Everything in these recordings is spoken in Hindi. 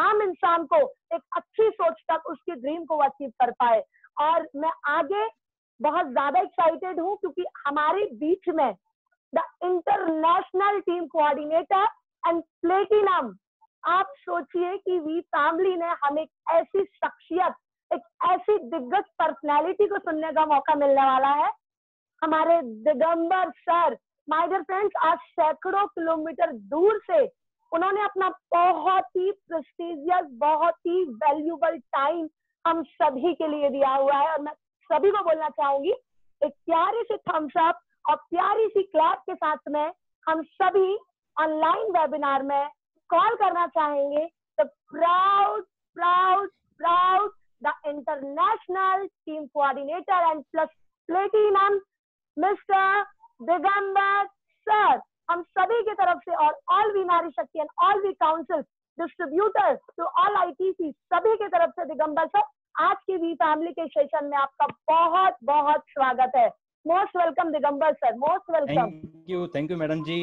आम इंसान को एक अच्छी सोच तक उसकी ड्रीम को अचीव कर पाए और मैं आगे बहुत ज्यादा एक्साइटेड हूँ क्योंकि हमारे बीच में the international team coordinator and platinum आप सोचिए कि वी फैमिली ने हमें एक ऐसी शख्सियत एक ऐसी दिग्गज पर्सनैलिटी को सुनने का मौका मिलने वाला है हमारे दिगंबर सर माइडर फ्रेंड्स आज सैकड़ों किलोमीटर दूर से उन्होंने अपना बहुत ही प्रेस्टिजियस बहुत ही वैल्यूबल टाइम हम सभी के लिए दिया हुआ है और मैं सभी को बोलना चाहूंगी एक प्यारी सी थम्स अप और प्यारी सी क्लैप के साथ में हम सभी ऑनलाइन वेबिनार में कॉल करना चाहेंगे the proud proud proud the international team coordinator and plus platinum mister Digambar sir हम सभी की तरफ से और all we Nari Shakti and all we council distributor to all ITC सभी की तरफ से दिगंबर सर आज की वी फैमिली के सेशन में आपका बहुत बहुत स्वागत है most welcome Digambar sir most welcome thank you thank you madam ji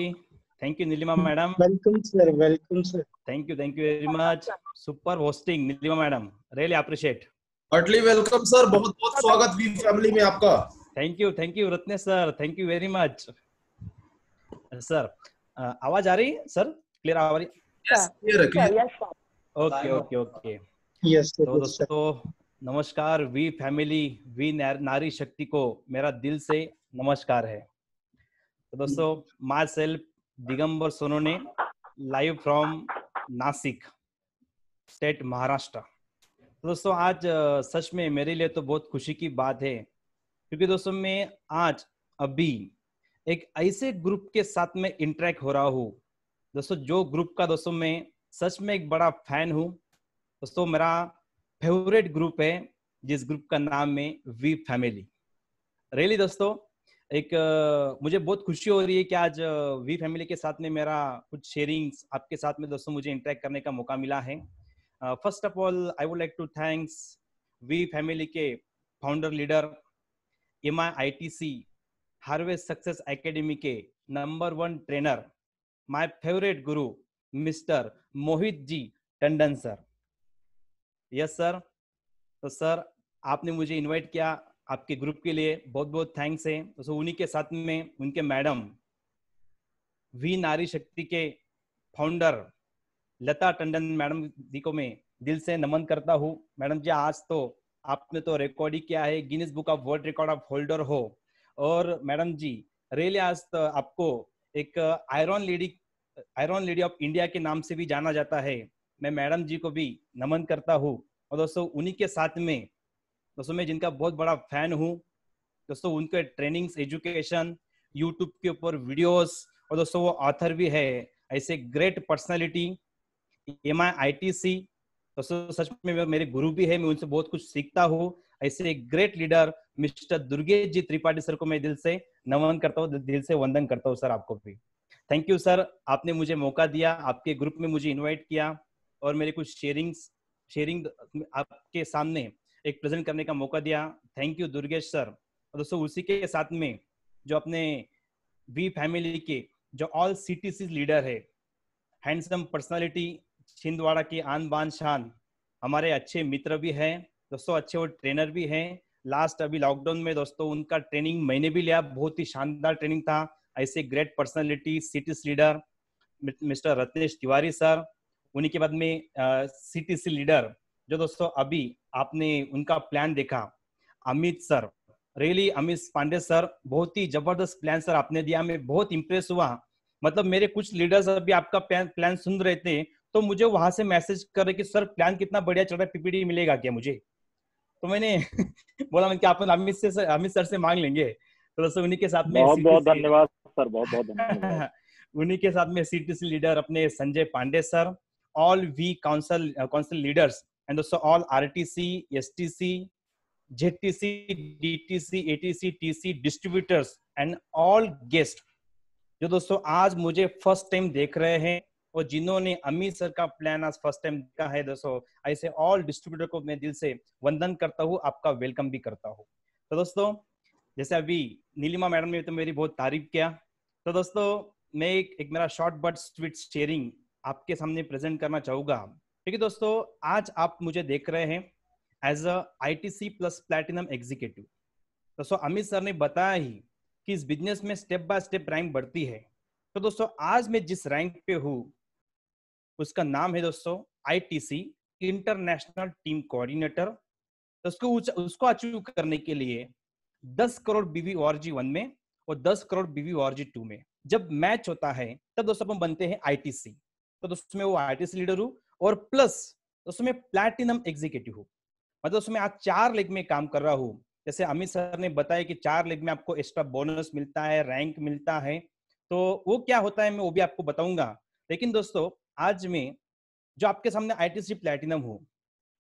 thank you Neelima madam welcome sir welcome sir thank you thank you very much super hosting Neelima madam really appreciate heartly welcome sir बहुत बहुत स्वागत वी फैमिली में आपका thank you thank you Ratnesh sir thank you very much sir आवाज आ रही है सर क्लियर आ रही ओके ओके ओके यस तो दोस्तों नमस्कार वी फैमिली वी नारी शक्ति को मेरा दिल से नमस्कार है तो दोस्तों my self Digambar Sonone live from Nashik state Maharashtra तो दोस्तों आज सच में मेरे लिए तो बहुत खुशी की बात है क्योंकि दोस्तों मैं आज अभी एक ऐसे ग्रुप के साथ में इंटरेक्ट हो रहा हूँ दोस्तों जो ग्रुप का दोस्तों मैं सच में एक बड़ा फैन हूँ दोस्तों मेरा फेवरेट ग्रुप है जिस ग्रुप का नाम है वी फैमिली रेली दोस्तों एक मुझे बहुत खुशी हो रही है कि आज वी फैमिली के साथ में मेरा कुछ शेयरिंग्स आपके साथ में दोस्तों मुझे इंटरेक्ट करने का मौका मिला है first of all I would like to thanks we family के founder leader M I I T C harvest success academy के number one trainer my favourite guru mister Mohit ji Tandon sir yes sir तो सर आपने मुझे इनवाइट किया आपके ग्रुप के लिए बहुत बहुत थैंक्स है तो सर उन्हीं के साथ में उनके मैडम वी नारी शक्ति के फाउंडर लता टंडन मैडम जी को मैं दिल से नमन करता हूँ मैडम जी आज तो आपने तो रिकॉर्ड ही किया है Guinness book of world record of holder हो और मैडम जी रेल आज तो आपको एक iron lady iron lady of India के नाम से भी जाना जाता है मैं मैडम जी को भी नमन करता हूँ और दोस्तों उन्हीं के साथ में दोस्तों मैं जिनका बहुत बड़ा फैन हूँ दोस्तों उनके ट्रेनिंग्स एजुकेशन यूट्यूब के ऊपर वीडियोस और दोस्तों वो ऑथर भी है ऐसे great personality M I I T C तो सच में मेरे गुरु भी है मैं उनसे बहुत कुछ सीखता हूँ ऐसे एक great leader mister Durge ji Tripathi sir को मैं दिल से नमन करता हूँ दिल से वंदन करता हूँ सर आपको भी थैंक यू सर आपने मुझे मौका दिया आपके ग्रुप में मुझे इनवाइट किया और मेरे कुछ शेयरिंग शेयरिंग आपके सामने एक प्रेजेंट करने का मौका दिया थैंक यू दुर्गेश सर दोस्तों उसी के साथ में जो अपने वी फैमिली के जो ऑल सिटीज लीडर है हैंडसम पर्सनालिटी छिंदवाड़ा की आन बान शान हमारे अच्छे मित्र भी हैं दोस्तों अच्छे वो ट्रेनर भी हैं लास्ट अभी लॉकडाउन में दोस्तों उनका ट्रेनिंग मैंने भी लिया बहुत ही शानदार ट्रेनिंग था ऐसे great personality cities leader mister Ratnesh Tiwari sir उन्हीं के बाद में सी लीडर जो दोस्तों अभी आपने उनका प्लान देखा Amit sir really Amit Pandey sir बहुत ही जबरदस्त प्लान सर आपने दिया मैं बहुत इंप्रेस हुआ मतलब मेरे कुछ लीडर्स अभी आपका प्लान सुन रहे थे तो मुझे वहां से मैसेज कर रहे कि सर प्लान कितना बढ़िया चल रहा है पीपीडी मिलेगा क्या मुझे तो मैंने बोला मैं आप अमित से अमित सर से मांग लेंगे तो दोस्तों उन्हीं के साथ में बहुत बहुत धन्यवाद सर बहुत बहुत धन्यवाद उन्हीं के साथ में सीटीसी लीडर अपने Sanjay Pandey sir all we council council leaders and दोस्तों all RTC STC JTC DTC ATC TC distributors and all guest जो दोस्तों आज मुझे फर्स्ट टाइम देख रहे हैं और जिन्होंने अमित सर का प्लान आज फर्स्ट टाइम देखा है दोस्तों ऐसे ऑल डिस्ट्रीब्यूटर को मैं दिल से वंदन करता हूँ आपका वेलकम भी करता हूँ तो दोस्तों जैसे अभी नीलिमा मैडम ने तो मेरी बहुत तारीफ किया तो दोस्तों मैं एक, एक मेरा शॉर्ट बट स्वीट शेयरिंग आपके सामने प्रेजेंट करना चाहूंगा ठीक है दोस्तों आज आप मुझे देख रहे हैं as a I T C plus platinum executive दोस्तों अमित सर ने बताया ही कि इस बिजनेस में स्टेप बाय स्टेप रैंक बढ़ती है तो दोस्तों आज मैं जिस रैंक पे हूँ उसका नाम है दोस्तों आईटीसी इंटरनेशनल टीम कोऑर्डिनेटर उसको उसको अचीव करने के लिए 10 करोड़ बीवी ओ वन में और 10 करोड़ बीवी ओ टू में जब मैच होता है तब दोस्तों अपन बनते हैं आईटीसी तो दोस्तों में वो आईटीसी लीडर हूँ और प्लस दोस्तों में प्लैटिनम एग्जीक्यूटिव हूँ मतलब दोस्तों मैं आज चार लेग में काम कर रहा हूँ जैसे अमित सर ने बताया कि चार लेग में आपको एक्स्ट्रा बोनस मिलता है रैंक मिलता है तो वो क्या होता है मैं वो भी आपको बताऊंगा लेकिन दोस्तों आज में जो आपके सामने आईटीसी प्लेटिनम हूँ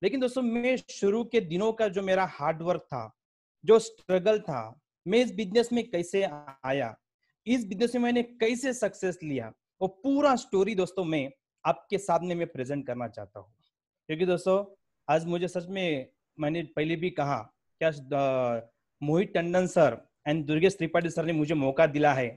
लेकिन दोस्तों मैं शुरू के दिनों का जो मेरा हार्डवर्क था जो स्ट्रगल था मैं इस बिजनेस में कैसे आया इस बिजनेस में मैंने कैसे सक्सेस लिया वो पूरा स्टोरी दोस्तों मैं आपके सामने में प्रेजेंट करना चाहता हूँ क्योंकि दोस्तों आज मुझे सच में मैंने पहले भी कहा क्या Mohit Tandon sir and Durgesh Tripathi sir ने मुझे मौका दिला है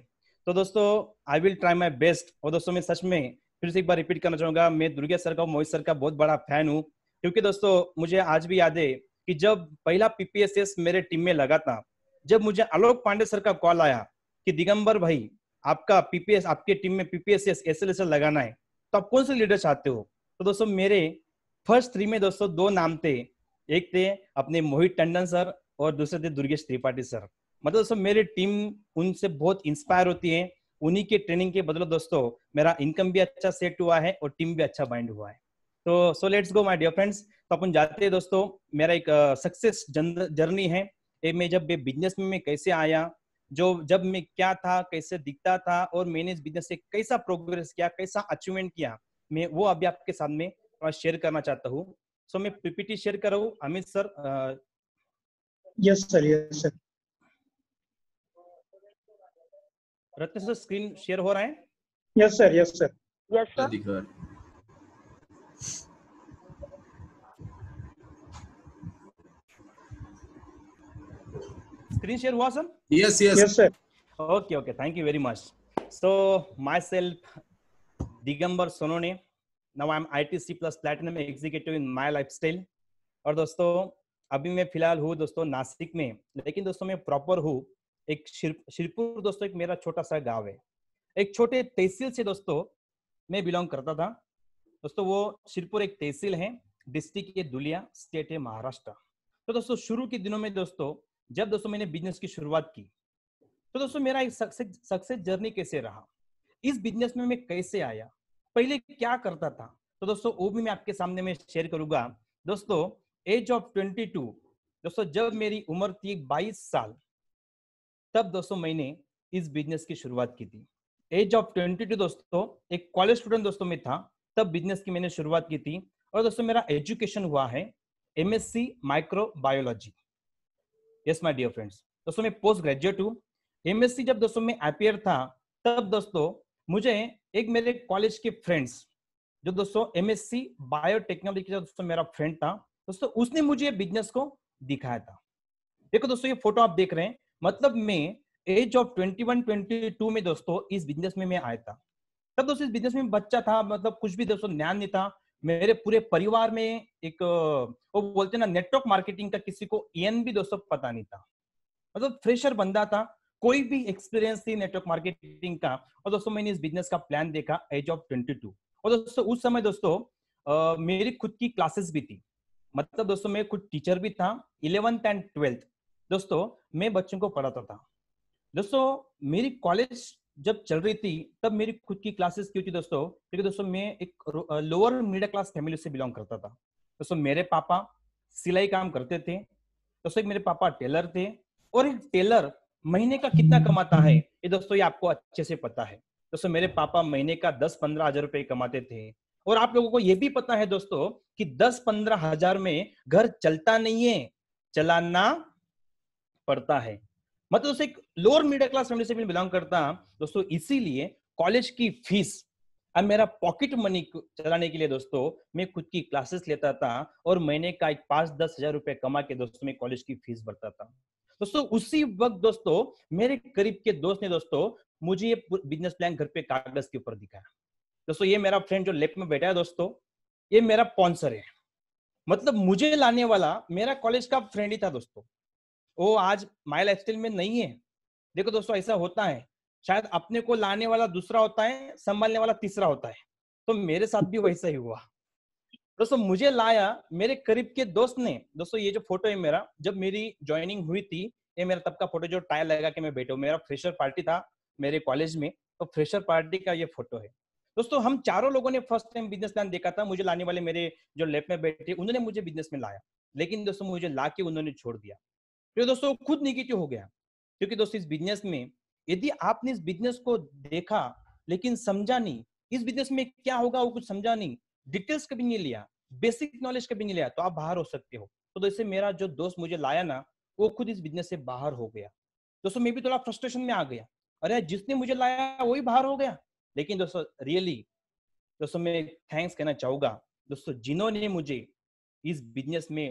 तो दोस्तों I will try my best और दोस्तों मैं सच में फिर से एक बार रिपीट करना चाहूंगा मैं दुर्गा सर का मोहित सर का बहुत बड़ा फैन हूँ क्योंकि दोस्तों मुझे आज भी याद है कि जब पहला पीपीएसएस मेरे टीम में लगा था जब मुझे आलोक पांडे सर का कॉल आया कि दिगंबर भाई आपका पीपीएस आपके टीम में पीपीएसएस एस एल लगाना है तो आप कौन से लीडर चाहते हो तो दोस्तों मेरे फर्स्ट थ्री में दोस्तों दो नाम थे एक थे अपने मोहित टंडन सर और दूसरे थे दुर्गेश त्रिपाठी सर मतलब दोस्तों मेरी टीम उनसे बहुत इंस्पायर होती है उन्हीं के ट्रेनिंग के बदलो दोस्तों मेरा इनकम भी अच्छा सेट हुआ है और टीम भी अच्छा बाइंड हुआ है तो so let's go my dear friends तो अपन जाते हैं दोस्तों मेरा एक सक्सेस जर्नी है ए मैं जब बिजनेस में मैं कैसे आया जो जब मैं क्या था कैसे दिखता था और मैंने इस बिजनेस से कैसा प्रोग्रेस किया कैसा अचीवमेंट किया मैं वो अभी आपके साथ में शेयर करना चाहता हूँ सो so, मैं पीपीटी शेयर कर रहा हूँ Amit sir yes sir yes sir Ratna sir screen share हो रहा है yes sir yes sir yes sir screen share हुआ sir yes yes yes sir okay okay thank you very much so my self Digambar Sonone now I am ITC plus platinum executive in my lifestyle और दोस्तों अभी मैं फिलहाल हूँ दोस्तों नासिक में लेकिन दोस्तों मैं प्रॉपर हूँ एक शिरपुर दोस्तों एक मेरा छोटा सा गांव है एक छोटे तहसील से दोस्तों मैं बिलोंग करता था दोस्तों वो शिरपुर एक तहसील है डिस्ट्रिक्ट है दुलिया स्टेट है महाराष्ट्र तो दोस्तों शुरू के दिनों में दोस्तों जब दोस्तों मैंने बिजनेस की शुरुआत की तो दोस्तों मेरा एक सक्सेस सक्सेस जर्नी कैसे रहा इस बिजनेस में मैं कैसे आया पहले क्या करता था तो दोस्तों वो भी मैं आपके सामने में शेयर करूंगा दोस्तों एज ऑफ 22 दोस्तों जब मेरी उम्र थी बाईस साल तब दोस्तों मैंने इस बिजनेस की शुरुआत की थी एज ऑफ ट्वेंटी टू दोस्तों एक कॉलेज स्टूडेंट दोस्तों में था तब बिजनेस की मैंने शुरुआत की थी और दोस्तों मेरा एजुकेशन हुआ है M S C yes my dear friends दोस्तों मैं पोस्ट ग्रेजुएट हूँ एम एस सी जब दोस्तों में अपियर था तब दोस्तों मुझे एक मेरे कॉलेज के फ्रेंड्स जो दोस्तों एम एस सी बायोटेक्नोलॉजी का दोस्तों मेरा फ्रेंड था दोस्तों उसने मुझे बिजनेस को दिखाया था देखो दोस्तों ये फोटो आप देख रहे हैं मतलब मैं एज ऑफ 21 22 में दोस्तों इस बिजनेस में मैं आया था तब दोस्तों इस बिजनेस में बच्चा था मतलब कुछ भी दोस्तों ज्ञान नहीं था मेरे पूरे परिवार में एक वो बोलते ना नेटवर्क मार्केटिंग का किसी को एन भी दोस्तों पता नहीं था मतलब फ्रेशर बंदा था कोई भी एक्सपीरियंस थी नेटवर्क मार्केटिंग का और दोस्तों मैंने इस बिजनेस का प्लान देखा एज ऑफ ट्वेंटी टू और दोस्तों उस समय दोस्तों मेरी खुद की क्लासेस भी थी मतलब दोस्तों मैं खुद टीचर भी था इलेवेंथ एंड ट्वेल्थ दोस्तों मैं बच्चों को पढ़ाता था दोस्तों मेरी कॉलेज जब चल रही थी तब मेरी खुद की क्लासेस क्यों थी दोस्तों क्योंकि दोस्तों मैं एक लोअर मिडिल क्लास फैमिली से बिलोंग करता था दोस्तों मेरे पापा सिलाई काम करते थे दोस्तों एक मेरे पापा टेलर थे और एक टेलर महीने का कितना कमाता है ये दोस्तों ये आपको अच्छे से पता है दोस्तों मेरे पापा महीने का दस पंद्रह हजार रुपए कमाते थे और आप लोगों को ये भी पता है दोस्तों कि दस पंद्रह हजार में घर चलता नहीं है चलाना पढ़ता है मतलब उसे एक लोअर मिडिल क्लास फैमिली से भी बिलोंग करता दोस्तों इसीलिए कॉलेज की फीस अब मेरा पॉकेट मनी चलाने के लिए दोस्तों मैं खुद की क्लासेस लेता था और महीने का एक पांच दस हजार रुपए कमा के दोस्तों मैं कॉलेज की फीस भरता था दोस्तों उसी वक्त दोस्तों मेरे करीब के दोस्त ने दोस्तों मुझे ये बिजनेस प्लान घर पे कागज के ऊपर दिखाया दोस्तों ये मेरा फ्रेंड जो लेफ्ट में बैठा है दोस्तों ये मेरा स्पॉन्सर है मतलब मुझे लाने वाला मेरा कॉलेज का फ्रेंड ही था दोस्तों वो आज माई लाइफ में नहीं है देखो दोस्तों ऐसा होता है शायद अपने को लाने वाला दूसरा होता है संभालने वाला तीसरा होता है तो मेरे साथ भी वैसा ही हुआ दोस्तों मुझे लाया मेरे करीब के दोस्त ने दोस्तों ये जो फोटो है मेरा जब मेरी ज्वाइनिंग हुई थी ये मेरा तब का फोटो जो टायर लगा के मैं बैठा मेरा फ्रेशर पार्टी था मेरे कॉलेज में तो फ्रेशर पार्टी का ये फोटो है दोस्तों हम चारों लोगों ने फर्स्ट टाइम बिजनेस प्लान देखा था मुझे लाने वाले मेरे जो लेफ्ट में बैठे उन्होंने मुझे बिजनेस में लाया लेकिन दोस्तों मुझे ला के उन्होंने छोड़ दिया तो दोस्तों खुद निगेटिव हो गया क्योंकि दोस्तों इस बिजनेस में यदि आपने इस बिजनेस को देखा लेकिन समझा नहीं इस बिजनेस में क्या होगा वो कुछ समझा नहीं डिटेल्स कभी नहीं लिया बेसिक नॉलेज कभी नहीं लिया तो आप बाहर हो सकते हो तो जैसे मेरा जो दोस्त मुझे लाया ना वो खुद इस बिजनेस से बाहर हो गया दोस्तों मैं भी थोड़ा फ्रस्ट्रेशन में आ गया अरे जिसने मुझे लाया वही बाहर हो गया लेकिन दोस्तों रियली दोस्तों मैं थैंक्स कहना चाहूंगा दोस्तों जिन्होंने मुझे इस बिजनेस में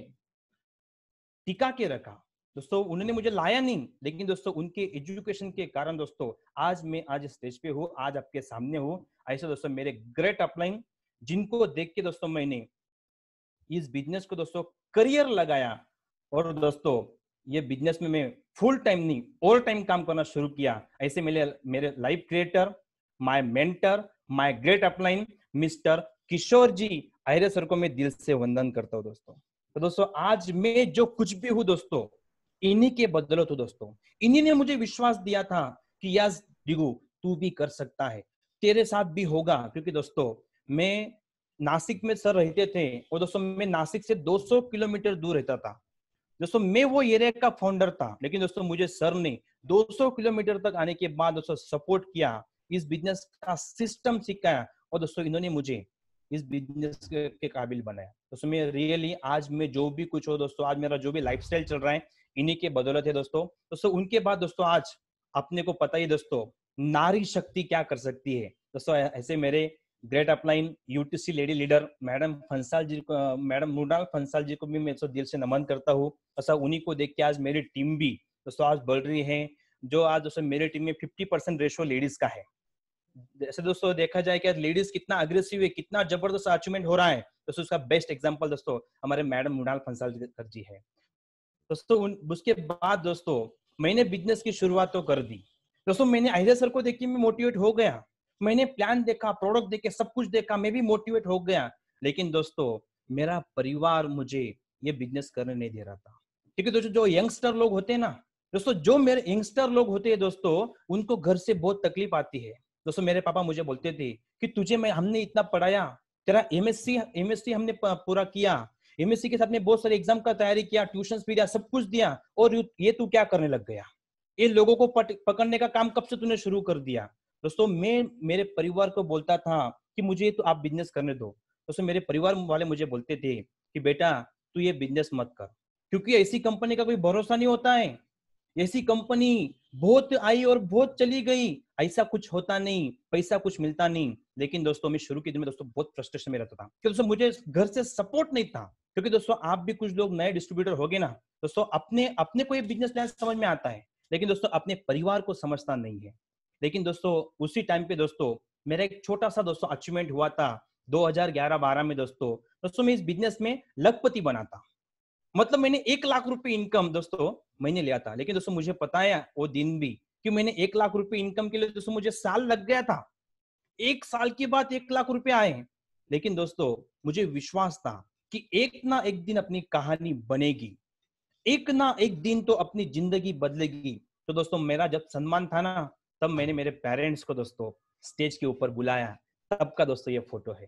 टिका के रखा दोस्तों उन्होंने मुझे लाया नहीं लेकिन दोस्तों उनके एजुकेशन के कारण दोस्तों आज मैं आज स्टेज पे हूँ आज आपके सामने हूँ ऐसे दोस्तों मेरे ग्रेट अपलाइन जिनको देख के दोस्तों मैंने इस बिजनेस को दोस्तों करियर लगाया और दोस्तों ये बिजनेस में मैं फुल टाइम नहीं ऑल टाइम काम करना शुरू किया ऐसे मेरे मेरे life creator my mentor my great upline mister Kishore ji Ayre sir को मैं दिल से वंदन करता हूँ दोस्तों तो दोस्तों आज मैं जो कुछ भी हूँ दोस्तों इन्हीं के बदलो तो दोस्तों इन्हीं ने मुझे विश्वास दिया था कि यस डिगो तू भी कर सकता है तेरे साथ भी होगा क्योंकि दोस्तों मैं नासिक में सर रहते थे और दोस्तों मैं नासिक से 200 किलोमीटर दूर रहता था दोस्तों मैं वो एरिया का फाउंडर था लेकिन दोस्तों मुझे सर ने 200 किलोमीटर तक आने के बाद दोस्तों सपोर्ट किया इस बिजनेस का सिस्टम सिखाया और दोस्तों इन्होंने मुझे इस बिजनेस के काबिल बनाया दोस्तों मैं रियली आज मैं जो भी कुछ हो दोस्तों आज मेरा जो भी लाइफ चल रहा है इन्हीं के बदौलत है दोस्तों दोस्तों उनके बाद दोस्तों आज अपने को पता ही दोस्तों नारी शक्ति क्या कर सकती है दोस्तों ऐसे मेरे great upline UTC lady leader madam Phansal ji को मैडम मृणाल फंसाल जी को भी मैं दिल से नमन करता हूँ ऐसा उन्हीं को देख के आज मेरी टीम भी दोस्तों आज बढ़ रही है जो आज दोस्तों मेरी टीम में फिफ्टी परसेंट रेशो लेडीज का है जैसे दोस्तों देखा जाए कि आज लेडीज कितना अग्रेसिव है कितना जबरदस्त अचीवमेंट हो रहा है दोस्तों उसका बेस्ट एग्जाम्पल दोस्तों हमारे मैडम मृणाल फंसाल जी है दोस्तों उसके बाद दोस्तों मैंने बिजनेस की शुरुआत तो कर दी दोस्तों मैंने आहिजा सर को देख मैं मोटिवेट हो गया मैंने प्लान देखा प्रोडक्ट देखे सब कुछ देखा मैं भी मोटिवेट हो गया लेकिन दोस्तों मेरा परिवार मुझे ये बिजनेस करने नहीं दे रहा था ठीक है दोस्तों जो यंगस्टर लोग होते हैं ना दोस्तों जो मेरे यंगस्टर लोग होते हैं दोस्तों उनको घर से बहुत तकलीफ आती है दोस्तों मेरे पापा मुझे बोलते थे कि तुझे मैं हमने इतना पढ़ाया तेरा एमएससी एमएससी हमने पूरा किया एमएससी के साथ में बहुत सारे एग्जाम का तैयारी किया ट्यूशन भी दिया सब कुछ दिया और ये तू क्या करने लग गया ये लोगों को पकड़ने का काम कब से तूने शुरू कर दिया दोस्तों मैं मेरे परिवार को बोलता था कि मुझे तो आप बिजनेस करने दो दोस्तों मेरे परिवार वाले मुझे बोलते थे कि बेटा तू ये बिजनेस मत कर क्योंकि ऐसी कंपनी का कोई भरोसा नहीं होता है ऐसी कंपनी बहुत आई और बहुत चली गई ऐसा कुछ होता नहीं पैसा कुछ मिलता नहीं लेकिन दोस्तों मैं शुरू के दिन में दोस्तों बहुत फ्रस्ट्रेशन में रहता था क्योंकि दोस्तों मुझे घर से सपोर्ट नहीं था क्योंकि दोस्तों आप भी कुछ लोग नए डिस्ट्रीब्यूटर हो गए ना दोस्तों अपने अपने को ये बिजनेस प्लान समझ में आता है लेकिन दोस्तों अपने परिवार को समझता नहीं है लेकिन दोस्तों उसी टाइम पे दोस्तों मेरा एक छोटा सा दोस्तों अचीवमेंट हुआ था 2011-12 में दोस्तों दोस्तों मैं इस बिजनेस में लखपति बना था मतलब मैंने एक लाख रुपए इनकम दोस्तों मैंने लिया था लेकिन दोस्तों मुझे पता है वो दिन भी कि मैंने एक लाख रुपए इनकम के लिए दोस्तों मुझे साल लग गया था एक साल के बाद एक लाख रुपए आए लेकिन दोस्तों मुझे विश्वास था कि एक ना एक दिन अपनी कहानी बनेगी एक ना एक दिन तो अपनी जिंदगी बदलेगी तो दोस्तों मेरा जब सम्मान था ना तब मैंने मेरे पेरेंट्स को दोस्तों स्टेज के ऊपर बुलाया तब का दोस्तों ये फोटो है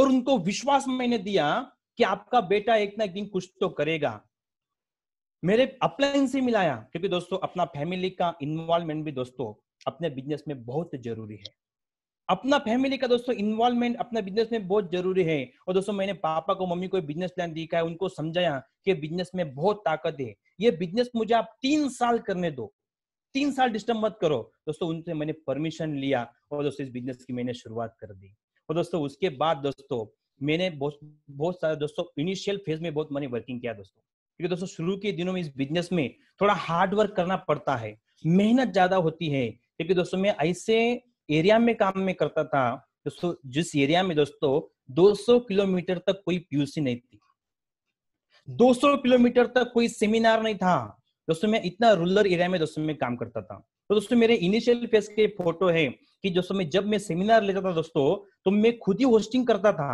और उनको विश्वास मैंने दिया कि आपका बेटा एक ना एक दिन कुछ तो करेगा मेरे अपलाइन से मिलाया क्योंकि दोस्तों अपना फैमिली का इन्वॉल्वमेंट भी दोस्तों अपने बिजनेस में बहुत जरूरी है अपना फैमिली का दोस्तों इन्वॉल्वमेंट अपना बिजनेस में बहुत जरूरी है और दोस्तों मैंने पापा को मम्मी को बिजनेस प्लान दिखा है उनको समझाया कि बिजनेस में बहुत ताकत है ये बिजनेस मुझे आप तीन साल करने दो तीन साल डिस्टर्ब मत करो दोस्तों उनसे मैंने परमिशन लिया और दोस्तों इस बिजनेस की मैंने शुरुआत कर दी और दोस्तों उसके बाद दोस्तों मैंने बहुत बहुत सारे दोस्तों इनिशियल फेज में बहुत मनी वर्किंग किया दोस्तों क्योंकि दोस्तों शुरू के दिनों में इस बिजनेस में थोड़ा हार्ड वर्क करना पड़ता है मेहनत ज्यादा होती है क्योंकि दोस्तों मैं ऐसे एरिया में काम में करता था दोस्तों जिस एरिया में दोस्तों 200 किलोमीटर तक कोई पीयूसी नहीं थी 200 किलोमीटर तक कोई सेमिनार नहीं था दोस्तों मैं इतना रूरल एरिया में दोस्तों में काम करता था तो दोस्तों मेरे इनिशियल फेज के फोटो है कि दोस्तों मैं जब मैं सेमिनार लेता था दोस्तों तो मैं खुद ही होस्टिंग करता था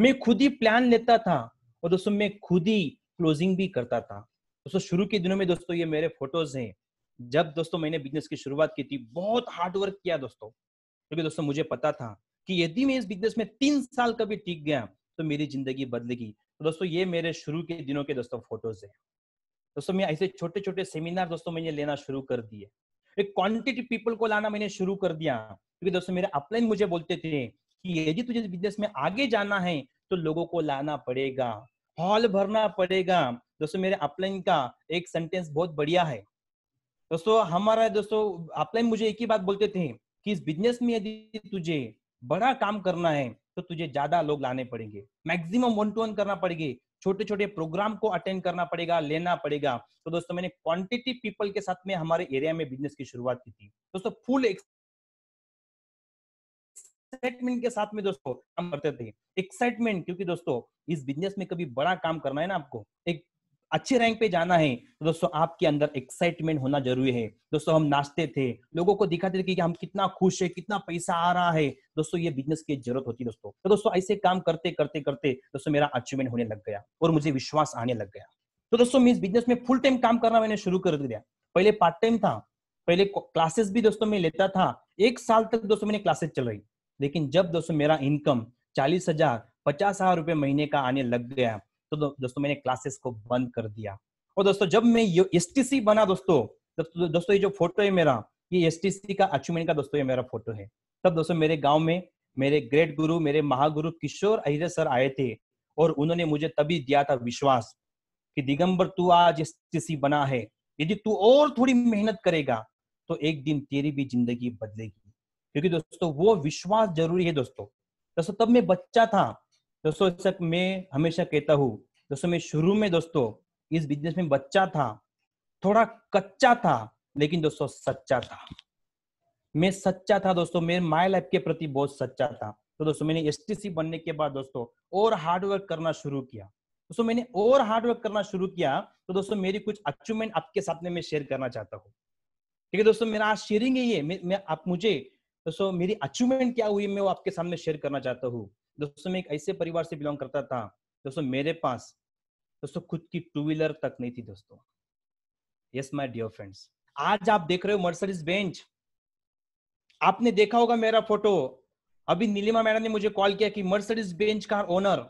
मैं खुद ही प्लान लेता था और दोस्तों मैं खुद ही क्लोजिंग भी करता था दोस्तों शुरू के दिनों में दोस्तों ये मेरे फोटोज हैं जब दोस्तों मैंने बिजनेस की शुरुआत की थी बहुत हार्डवर्क किया दोस्तों क्योंकि दोस्तों मुझे पता था कि यदि मैं इस बिजनेस में तीन साल कभी टिक गया तो मेरी जिंदगी बदलेगी तो दोस्तों ये मेरे शुरू के दिनों के दोस्तों फोटोज है दोस्तों मैं ऐसे छोटे छोटे सेमिनार दोस्तों मैंने लेना शुरू कर दिए एक क्वांटिटी पीपल को लाना मैंने शुरू कर दिया क्योंकि दोस्तों मेरे अपलाइन मुझे बोलते थे कि यदि तुझे बिजनेस में आगे जाना है तो लोगों को लाना पड़ेगा हॉल भरना पड़ेगा दोस्तों मेरे अपलाइन का एक सेंटेंस बहुत बढ़िया है दोस्तों हमारा दोस्तों आपलाइन मुझे एक ही बात बोलते थे कि इस बिजनेस में यदि तुझे बड़ा काम करना है तो तुझे ज्यादा लोग लाने पड़ेंगे मैक्सिमम वन टू वन करना पड़ेगी छोटे छोटे प्रोग्राम को अटेंड करना पड़ेगा लेना पड़ेगा तो दोस्तों मैंने क्वांटिटी पीपल के साथ में हमारे एरिया में बिजनेस की शुरुआत की थी दोस्तों फुल एक्साइटमेंट के साथ में दोस्तों काम करते थे एक्साइटमेंट क्योंकि दोस्तों इस बिजनेस में कभी बड़ा काम करना है ना आपको एक अच्छे रैंक पे जाना है तो दोस्तों आपके अंदर एक्साइटमेंट होना जरूरी है दोस्तों हम नाचते थे लोगों को दिखाते थे कि हम कितना खुश है कितना पैसा आ रहा है दोस्तों ये बिजनेस की जरूरत होती है दोस्तों तो दोस्तों ऐसे काम करते करते करते दोस्तों मेरा अचीवमेंट होने लग गया और मुझे विश्वास आने लग गया तो दोस्तों मैं बिजनेस में फुल टाइम काम करना मैंने शुरू कर दिया पहले पार्ट टाइम था पहले क्लासेस भी दोस्तों में लेता था एक साल तक दोस्तों मैंने क्लासेस चल रही लेकिन जब दोस्तों मेरा इनकम चालीस हजार पचास हजार रुपये महीने का आने लग गया तो दोस्तों मैंने क्लासेस को बंद कर दिया और दोस्तों जब मैं एस टी बना दोस्तों तो दोस्तों ये जो फोटो है मेरा ये एस टी का अचीवमेंट का दोस्तों ये मेरा फोटो है तब दोस्तों मेरे गांव में मेरे ग्रेट गुरु मेरे महागुरु किशोर अहिरे सर आए थे और उन्होंने मुझे तभी दिया था विश्वास कि दिगंबर तू आज एस टी बना है यदि तू और थोड़ी मेहनत करेगा तो एक दिन तेरी भी जिंदगी बदलेगी क्योंकि दोस्तों वो विश्वास जरूरी है दोस्तों दोस्तों तब मैं बच्चा था दोस्तों इससे मैं हमेशा कहता हूँ दोस्तों मैं शुरू में दोस्तों इस बिजनेस में बच्चा था थोड़ा कच्चा था लेकिन दोस्तों सच्चा था मैं सच्चा था दोस्तों मेरे माई लाइफ के प्रति बहुत सच्चा था तो दोस्तों मैंने एस बनने के बाद दोस्तों और हार्डवर्क करना शुरू किया दोस्तों मैंने और हार्डवर्क करना शुरू किया तो दोस्तों मेरी कुछ अचीवमेंट आपके साथ मैं शेयर करना चाहता हूँ ठीक है दोस्तों मेरा आज शेयरिंग है ये मैं, मैं आप मुझे दोस्तों मेरी अचीवमेंट क्या हुई मैं वो आपके सामने शेयर करना चाहता हूँ दोस्तों मैं एक ऐसे परिवार से बिलोंग करता था दोस्तों मेरे पास दोस्तों खुद की टू व्हीलर तक नहीं थी दोस्तों यस माय डियर फ्रेंड्स आज आप देख रहे हो मर्सडीज बेंच आपने देखा होगा मेरा फोटो अभी नीलिमा मैडम ने मुझे कॉल किया कि Mercedes Benz car owner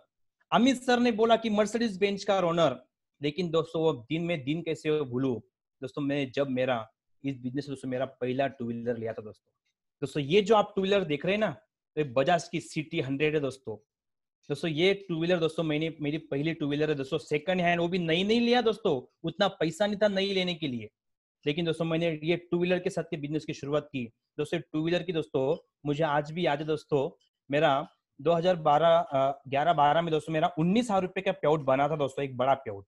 Amit sir ने बोला कि मर्सडीज बेंच का ओनर लेकिन दोस्तों वो दिन में दिन कैसे भूलू दोस्तों मैं जब मेरा इस बिजनेस दोस्तों मेरा पहला टू व्हीलर लिया था दोस्तों दोस्तों ये जो आप टू व्हीलर देख रहे हैं ना तो बजाज की सिटी हंड्रेड है दोस्तों दोस्तों ये टू व्हीलर दोस्तों मैंने मेरी पहली टू व्हीलर है दोस्तों सेकंड हैंड वो भी नई नहीं लिया दोस्तों उतना पैसा नहीं था नई लेने के लिए लेकिन दोस्तों मैंने ये टू व्हीलर के साथ के बिजनेस की शुरुआत की दोस्तों टू व्हीलर की दोस्तों मुझे आज भी याद है दोस्तों मेरा 2012 हजार बारह में दोस्तों मेरा उन्नीस हजार रुपए का प्याउट बना था दोस्तों एक बड़ा प्याउट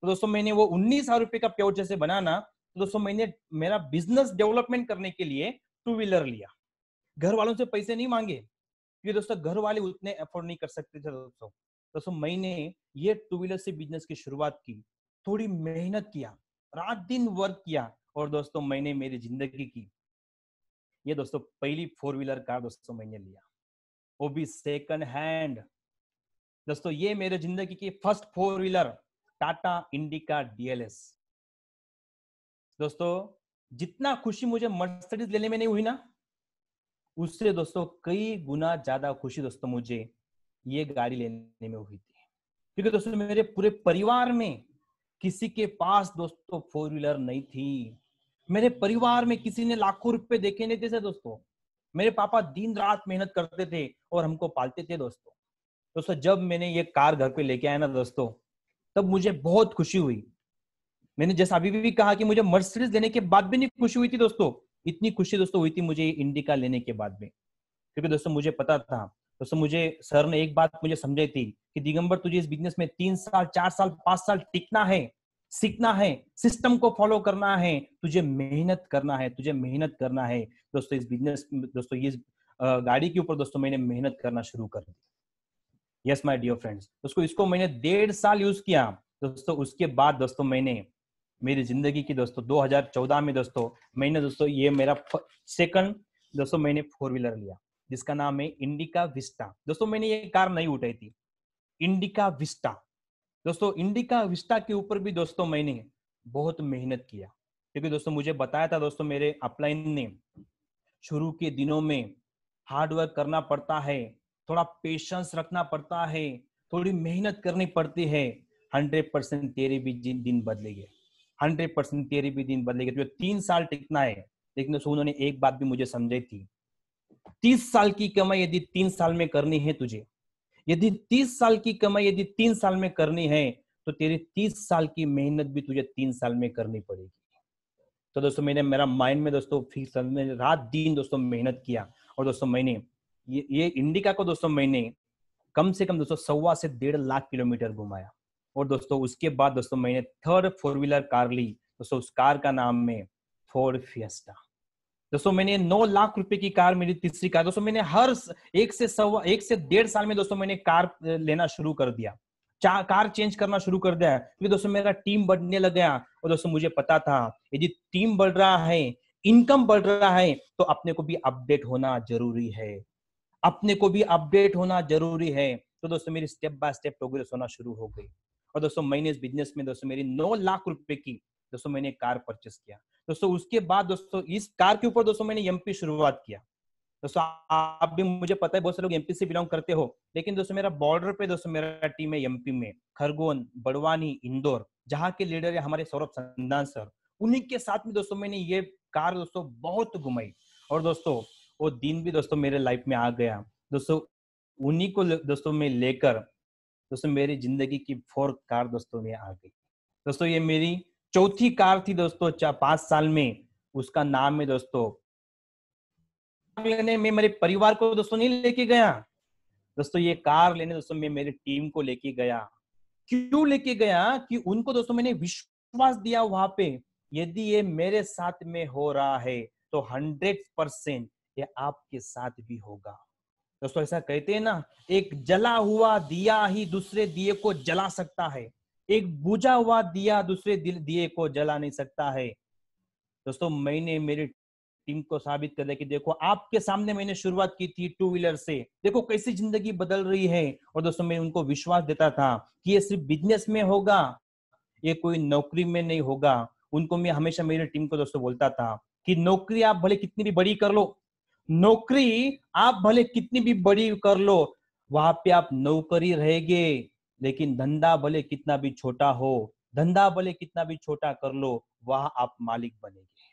तो दोस्तों मैंने वो उन्नीस हजार रुपए का प्याउट जैसे बनाना तो दोस्तों मैंने मेरा बिजनेस डेवलपमेंट करने के लिए टू व्हीलर लिया घर वालों से पैसे नहीं मांगे क्योंकि दोस्तों घर वाले उतने अफोर्ड नहीं कर सकते थे दोस्तों दोस्तों मैंने ये टू व्हीलर से बिजनेस की शुरुआत की थोड़ी मेहनत किया रात दिन वर्क किया और दोस्तों मैंने मेरी जिंदगी की ये दोस्तों पहली फोर व्हीलर कार दोस्तों मैंने लिया वो भी सेकंड हैंड दोस्तों ये मेरे जिंदगी की first four wheeler Tata Indica DLS दोस्तों जितना खुशी मुझे मर्सिडीज लेने में नहीं हुई ना उससे दोस्तों कई गुना ज्यादा खुशी दोस्तों मुझे ये गाड़ी लेने में हुई थी क्योंकि दोस्तों मेरे पूरे परिवार में किसी के पास दोस्तों फोर व्हीलर नहीं थी मेरे परिवार में किसी ने लाखों रुपए देखे नहीं थे दोस्तों मेरे पापा दिन रात मेहनत करते थे और हमको पालते थे दोस्तों दोस्तों जब मैंने ये कार घर पे लेके आया ना दोस्तों तब मुझे बहुत खुशी हुई मैंने जैसा अभी भी कहा कि मुझे मर्सिडीज देने के बाद भी नहीं खुशी हुई थी दोस्तों इतनी खुशी दोस्तों हुई थी मुझे इंडिका लेने के बाद में क्योंकि दोस्तों मुझे पता था दोस्तों मुझे सर ने एक बात मुझे समझाई थी कि दिगंबर तुझे इस बिजनेस में तीन साल चार साल पांच साल टिकना है सीखना है सिस्टम को फॉलो करना है तुझे मेहनत करना है तुझे मेहनत करना है दोस्तों इस बिजनेस दोस्तों ये गाड़ी के ऊपर दोस्तों मैंने मेहनत करना शुरू कर दी यस माय डियर फ्रेंड्स दोस्तों इसको मैंने डेढ़ साल यूज किया दोस्तों उसके बाद दोस्तों मैंने मेरी जिंदगी की दोस्तों 2014 में दोस्तों मैंने दोस्तों ये मेरा सेकंड दोस्तों मैंने फोर व्हीलर लिया जिसका नाम है इंडिका विस्टा दोस्तों मैंने ये कार नहीं उठाई थी इंडिका विस्टा दोस्तों इंडिका विस्टा के ऊपर भी दोस्तों मैंने बहुत मेहनत किया क्योंकि दोस्तों मुझे बताया था दोस्तों मेरे अपलाइन ने शुरू के दिनों में हार्डवर्क करना पड़ता है थोड़ा पेशेंस रखना पड़ता है थोड़ी मेहनत करनी पड़ती है हंड्रेड परसेंट तेरे भी दिन बदलेंगे हंड्रेड परसेंट तेरी भी दिन बदलेगी तो तीन साल टिकना है लेकिन दोस्तों उन्होंने एक बात भी मुझे समझाई थी तीस साल की कमाई यदि तीन साल में करनी है तुझे यदि तीस साल की कमाई यदि तीन साल में करनी है तो तेरी तीस साल की मेहनत भी तुझे तीन साल में करनी पड़ेगी तो दोस्तों मैंने मेरा माइंड में दोस्तों फिक्स रात दिन दोस्तों मेहनत किया और दोस्तों मैंने ये ये इंडिका को दोस्तों मैंने कम से कम दोस्तों सवा से डेढ़ लाख किलोमीटर घुमाया और दोस्तों उसके बाद दोस्तों मैंने थर्ड फोर व्हीलर कार ली दोस्तों उस कार का नाम में फोर्ड फियस्टा दोस्तों मैंने नौ लाख रुपए की कार मेरी तीसरी कार दोस्तों मैंने हर एक से सवा एक से डेढ़ साल में दोस्तों मैंने कार लेना शुरू कर दिया कार चेंज करना शुरू कर दिया क्योंकि दोस्तों मेरा टीम बढ़ने लग गया और दोस्तों मुझे पता था यदि टीम बढ़ रहा है इनकम बढ़ रहा है तो अपने को भी अपडेट होना जरूरी है अपने को भी अपडेट होना जरूरी है तो दोस्तों मेरी स्टेप बाय स्टेप प्रोग्रेस होना शुरू हो गई और दोस्तों मैंने इस बिजनेस में दोस्तों मेरी नौ लाख रुपए की दोस्तों मैंने कार परचेस किया दोस्तों उसके बाद दोस्तों इस कार के ऊपर दोस्तों मैंने एमपी शुरुआत किया दोस्तों आप भी मुझे पता है बहुत से लोग एमपी से बिलोंग करते हो लेकिन दोस्तों मेरा बॉर्डर पे दोस्तों मेरा टीम है एमपी में खरगोन बड़वानी इंदौर जहाँ के लीडर है हमारे सौरभ संदान सर उन्हीं के साथ में दोस्तों मैंने ये कार दोस्तों बहुत घुमाई और दोस्तों वो दिन भी दोस्तों मेरे लाइफ में आ गया दोस्तों उन्हीं को दोस्तों में लेकर दोस्तों मेरी जिंदगी की फोर कार दोस्तों में आ गई दोस्तों ये मेरी चौथी कार थी दोस्तों चार पांच साल में उसका नाम है दोस्तों लेने में मेरे परिवार को दोस्तों नहीं लेके गया दोस्तों ये कार लेने दोस्तों में मेरी टीम को लेके गया क्यों लेके गया कि उनको दोस्तों मैंने विश्वास दिया वहां पे यदि ये मेरे साथ में हो रहा है तो हंड्रेड परसेंट ये आपके साथ भी होगा दोस्तों ऐसा कहते हैं ना एक जला हुआ दिया ही दूसरे दिए को जला सकता है एक बुझा हुआ दिया दूसरे दिए को जला नहीं सकता है दोस्तों मैंने मेरी टीम को साबित कर दिया कि देखो आपके सामने मैंने शुरुआत की थी टू व्हीलर से देखो कैसी जिंदगी बदल रही है और दोस्तों मैं उनको विश्वास देता था कि ये सिर्फ बिजनेस में होगा ये कोई नौकरी में नहीं होगा उनको मैं हमेशा मेरी टीम को दोस्तों बोलता था कि नौकरी आप भले कितनी भी बड़ी कर लो नौकरी आप भले कितनी भी बड़ी कर लो वहां पे आप नौकरी रहेंगे लेकिन धंधा भले कितना भी छोटा हो धंधा भले कितना भी छोटा कर लो वहां आप मालिक बनेंगे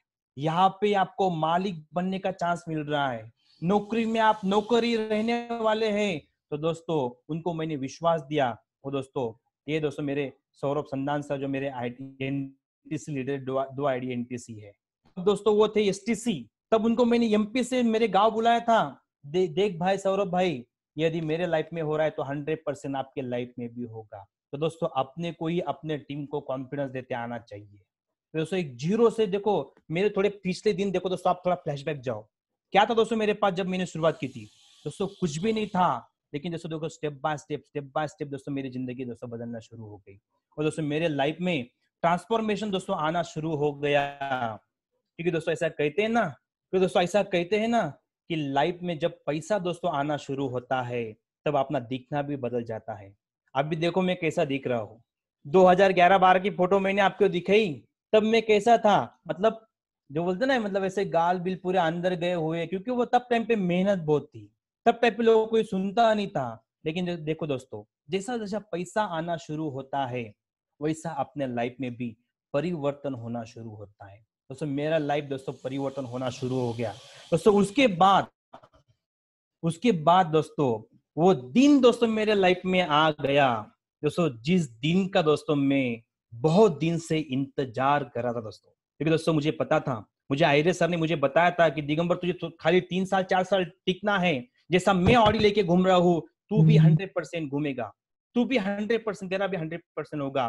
यहाँ पे आपको मालिक बनने का चांस मिल रहा है नौकरी में आप नौकरी रहने वाले हैं तो दोस्तों उनको मैंने विश्वास दिया वो दोस्तों ये दोस्तों मेरे सौरभ संदान सर जो मेरे आई लीडर दो आई है दोस्तों वो थे एस तब उनको मैंने एमपी से मेरे गांव बुलाया था दे, देख भाई सौरभ भाई यदि मेरे लाइफ में हो रहा है तो हंड्रेड परसेंट आपके लाइफ में भी होगा तो दोस्तों अपने को ही अपने टीम को कॉन्फिडेंस देते आना चाहिए तो दोस्तों एक जीरो से देखो मेरे थोड़े पिछले दिन देखो दोस्तों आप थोड़ा फ्लैशबैक जाओ क्या था दोस्तों मेरे पास जब मैंने शुरुआत की थी दोस्तों कुछ भी नहीं था लेकिन दोस्तों देखो step by step step by step दोस्तों मेरी जिंदगी दोस्तों बदलना शुरू हो गई और दोस्तों मेरे लाइफ में ट्रांसफॉर्मेशन दोस्तों आना शुरू हो गया क्योंकि दोस्तों ऐसा कहते हैं ना तो दोस्तों ऐसा कहते हैं ना कि लाइफ में जब पैसा दोस्तों आना शुरू होता है तब अपना दिखना भी बदल जाता है अब भी देखो मैं कैसा दिख रहा हूँ 2011-12 की फोटो मैंने आपको दिखाई तब मैं कैसा था मतलब जो बोलते ना मतलब ऐसे गाल बिल पूरे अंदर गए हुए क्योंकि वो तब टाइम पे मेहनत बहुत थी तब टाइम पे लोगों को सुनता नहीं था लेकिन देखो दोस्तों जैसा जैसा पैसा आना शुरू होता है वैसा अपने लाइफ में भी परिवर्तन होना शुरू होता है दोस्तों मेरा लाइफ दोस्तों परिवर्तन होना शुरू हो गया दोस्तों उसके बाद उसके बाद दोस्तों वो दिन दोस्तों मेरे लाइफ में आ गया दोस्तों जिस दिन का दोस्तों में बहुत दिन से इंतजार कर रहा था दोस्तों क्योंकि दोस्तों मुझे पता था मुझे आयरे सर ने मुझे बताया था कि दिगंबर तुझे तो खाली तीन साल चार साल टिकना है जैसा मैं ऑडी लेके घूम रहा हूँ तू भी हंड्रेड हम्म। परसेंट घूमेगा तू भी हंड्रेड परसेंट तेरा भी हंड्रेड परसेंट होगा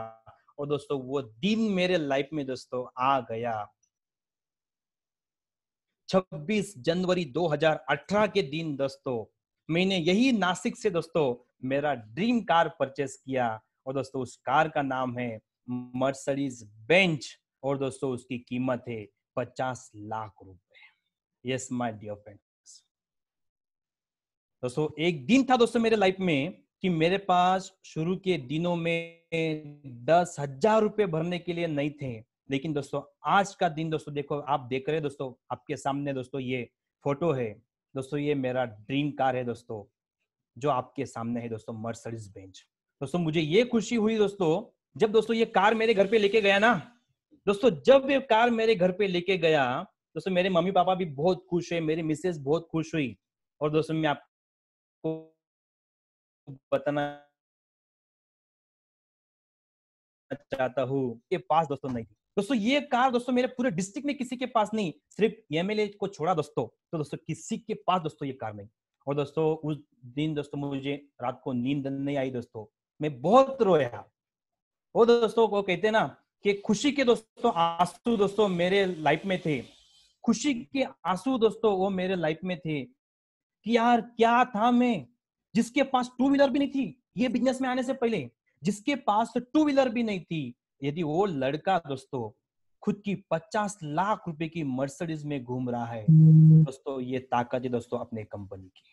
और दोस्तों वो दिन मेरे लाइफ में दोस्तों आ गया 26 जनवरी 2018 के दिन दोस्तों मैंने यही नासिक से दोस्तों मेरा ड्रीम कार परचेस किया और दोस्तों उस कार का नाम है मर्सडीज बेंच और दोस्तों उसकी कीमत है पचास लाख रुपए यस माय डियर फ्रेंड्स दोस्तों एक दिन था दोस्तों मेरे लाइफ में कि मेरे पास शुरू के दिनों में दस हजार रुपए भरने के लिए नहीं थे लेकिन दोस्तों आज का दिन दोस्तों देखो आप देख रहे दोस्तों आपके सामने दोस्तों ये फोटो है दोस्तों ये मेरा ड्रीम कार है दोस्तों जो आपके सामने है दोस्तों मर्सडीज बेंच दोस्तों मुझे ये खुशी हुई दोस्तों जब दोस्तों ये कार मेरे घर पे लेके गया ना दोस्तों जब ये कार मेरे घर पे लेके गया दोस्तों मेरे मम्मी पापा भी बहुत खुश हुए मेरी मिसेस बहुत खुश हुई और दोस्तों मैं आपको बताना चाहता हूँ के पास दोस्तों नहीं थी दोस्तों ये कार दोस्तों मेरे पूरे डिस्ट्रिक्ट में किसी के पास नहीं सिर्फ एमएलए को छोड़ा दोस्तों तो दोस्तों किसी के पास दोस्तों ये कार नहीं और दोस्तों उस दिन दोस्तों मुझे रात को नींद नहीं आई दोस्तों मैं बहुत रोया वो दोस्तों को कहते ना कि खुशी के दोस्तों आंसू दोस्तों मेरे लाइफ में थे खुशी के आंसू दोस्तों वो मेरे लाइफ में थे कि यार क्या था मैं जिसके पास टू व्हीलर भी नहीं थी ये बिजनेस में आने से पहले जिसके पास टू व्हीलर भी नहीं थी यदि वो लड़का दोस्तों खुद की 50 लाख रुपए की मर्सिडीज में घूम रहा है हम्म। दोस्तों ये ताकत है दोस्तों अपने कंपनी की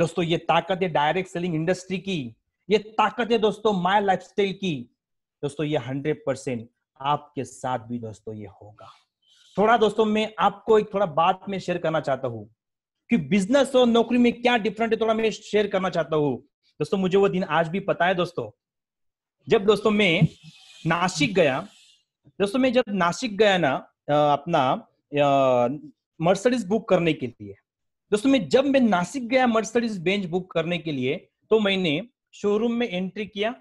दोस्तों ये ताकत है डायरेक्ट सेलिंग इंडस्ट्री की ये ताकत है दोस्तों माय लाइफ की दोस्तों ये हंड्रेड परसेंट आपके साथ भी दोस्तों ये होगा थोड़ा दोस्तों मैं आपको एक थोड़ा बात में शेयर करना चाहता हूँ कि बिजनेस और नौकरी में क्या डिफरेंट है थोड़ा मैं शेयर करना चाहता हूँ दोस्तों मुझे वो दिन आज भी पता है दोस्तों जब दोस्तों मैं नासिक गया दोस्तों मैं जब नासिक गया ना अपना मर्सडीज बुक करने के लिए दोस्तों मैं जब मैं नासिक गया मर्सडीज बेंच बुक करने के लिए तो मैंने शोरूम में एंट्री किया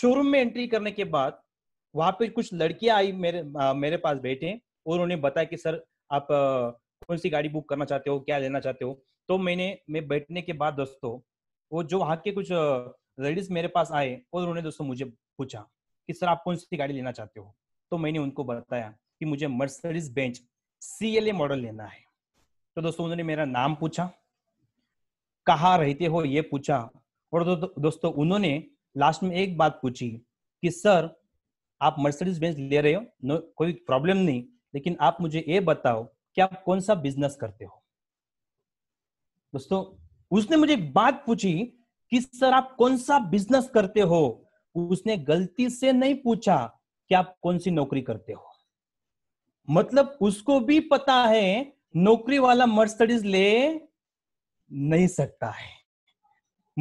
शोरूम में एंट्री करने के बाद वहां पे कुछ लड़कियां आई मेरे आ, मेरे पास बैठे और उन्होंने बताया कि सर आप कौन सी गाड़ी बुक करना चाहते हो क्या लेना चाहते हो तो मैंने मैं बैठने के बाद दोस्तों वो जो वहाँ के कुछ लेडीज मेरे पास आए और उन्होंने दोस्तों मुझे पूछा कि सर आप कौन सी गाड़ी लेना चाहते हो तो मैंने उनको बताया कि मुझे मर्सडीज बेंच सी मॉडल लेना है तो दोस्तों उन्होंने मेरा नाम पूछा कहा रहते हो ये पूछा और दो, दो, दोस्तों उन्होंने लास्ट में एक बात पूछी कि सर आप मर्सडीज बेंच ले रहे हो नो कोई प्रॉब्लम नहीं लेकिन आप मुझे ये बताओ कि आप कौन सा बिजनेस करते हो दोस्तों उसने मुझे बात पूछी कि सर आप कौन सा बिजनेस करते हो उसने गलती से नहीं पूछा कि आप कौन सी नौकरी करते हो मतलब उसको भी पता है नौकरी वाला मर्सडीज ले नहीं सकता है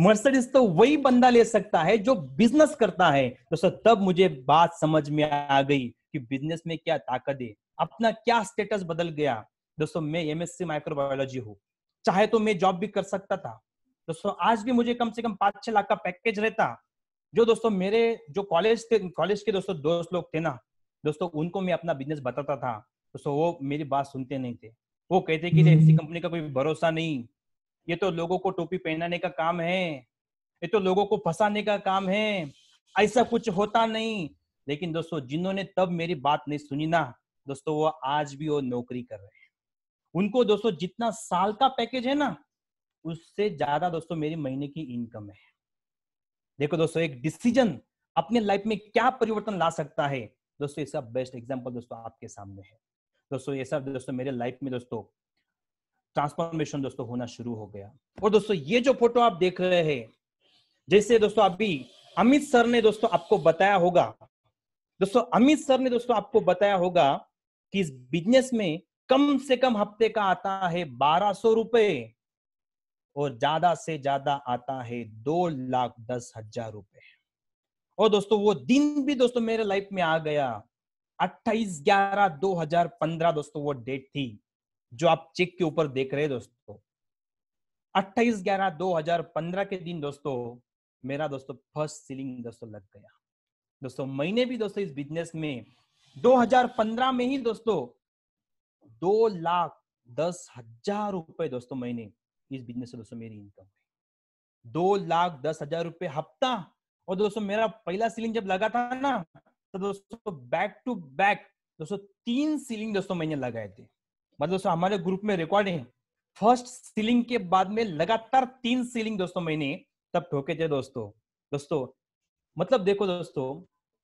मर्सडीज तो वही बंदा ले सकता है जो बिजनेस करता है तो सर तब मुझे बात समझ में आ गई कि बिजनेस में क्या ताकत है अपना क्या स्टेटस बदल गया दोस्तों मैं एमएससी माइक्रोबायोलॉजी हूँ चाहे तो मैं जॉब भी कर सकता था दोस्तों आज भी मुझे कम से कम पांच छह लाख का पैकेज रहता जो दोस्तों मेरे जो कॉलेज थे कॉलेज के दोस्तों दोस्त लोग थे ना दोस्तों उनको मैं अपना बिजनेस बताता था दोस्तों वो मेरी बात सुनते नहीं थे वो कहते कि ऐसी कंपनी हम्म। का कोई भरोसा नहीं ये तो लोगों को टोपी पहनाने का काम है ये तो लोगों को फंसाने का काम है ऐसा कुछ होता नहीं लेकिन दोस्तों जिन्होंने तब मेरी बात नहीं सुनी ना दोस्तों वो आज भी वो नौकरी कर रहे हैं उनको दोस्तों जितना साल का पैकेज है ना उससे ज्यादा दोस्तों मेरी महीने की इनकम है देखो दोस्तों एक डिसीजन अपने लाइफ में क्या परिवर्तन ला सकता है दोस्तों ये सब बेस्ट एग्जाम्पल दोस्तों आपके सामने है दोस्तों ये सब दोस्तों मेरे लाइफ में दोस्तों ट्रांसफॉर्मेशन दोस्तों होना शुरू हो गया और दोस्तों ये जो फोटो आप देख रहे हैं जैसे दोस्तों अभी अमित सर ने दोस्तों आपको बताया होगा दोस्तों अमित सर ने दोस्तों आपको बताया होगा कि इस बिजनेस में कम से कम हफ्ते का आता है बारह सौ रुपए और ज्यादा से ज्यादा आता है दो लाख दस हजार रुपए और दोस्तों वो दिन भी दोस्तों मेरे लाइफ में आ गया अट्ठाईस ग्यारह दो हजार पंद्रह दोस्तों वो डेट थी जो आप चेक के ऊपर देख रहे दोस्तों अट्ठाईस ग्यारह दो हजार पंद्रह के दिन दोस्तों मेरा दोस्तों फर्स्ट सीलिंग दोस्तों लग गया दोस्तों महीने भी दोस्तों इस बिजनेस में 2015 में ही दोस्तों दो लाख दस हजार रुपए दोस्तों महीने इस बिजनेस से दोस्तों मेरी इनकम हुई दो लाख दस हजार रुपए हफ्ता और दोस्तों मेरा पहला सीलिंग जब लगा था ना तो दोस्तों बैक टू बैक दोस्तों तीन सीलिंग दोस्तों मैंने लगाए थे मतलब दोस्तों हमारे ग्रुप में रिकॉर्ड है फर्स्ट सीलिंग के बाद में लगातार तीन सीलिंग दोस्तों मैंने तब ठोके थे दोस्तों दोस्तों मतलब देखो दोस्तों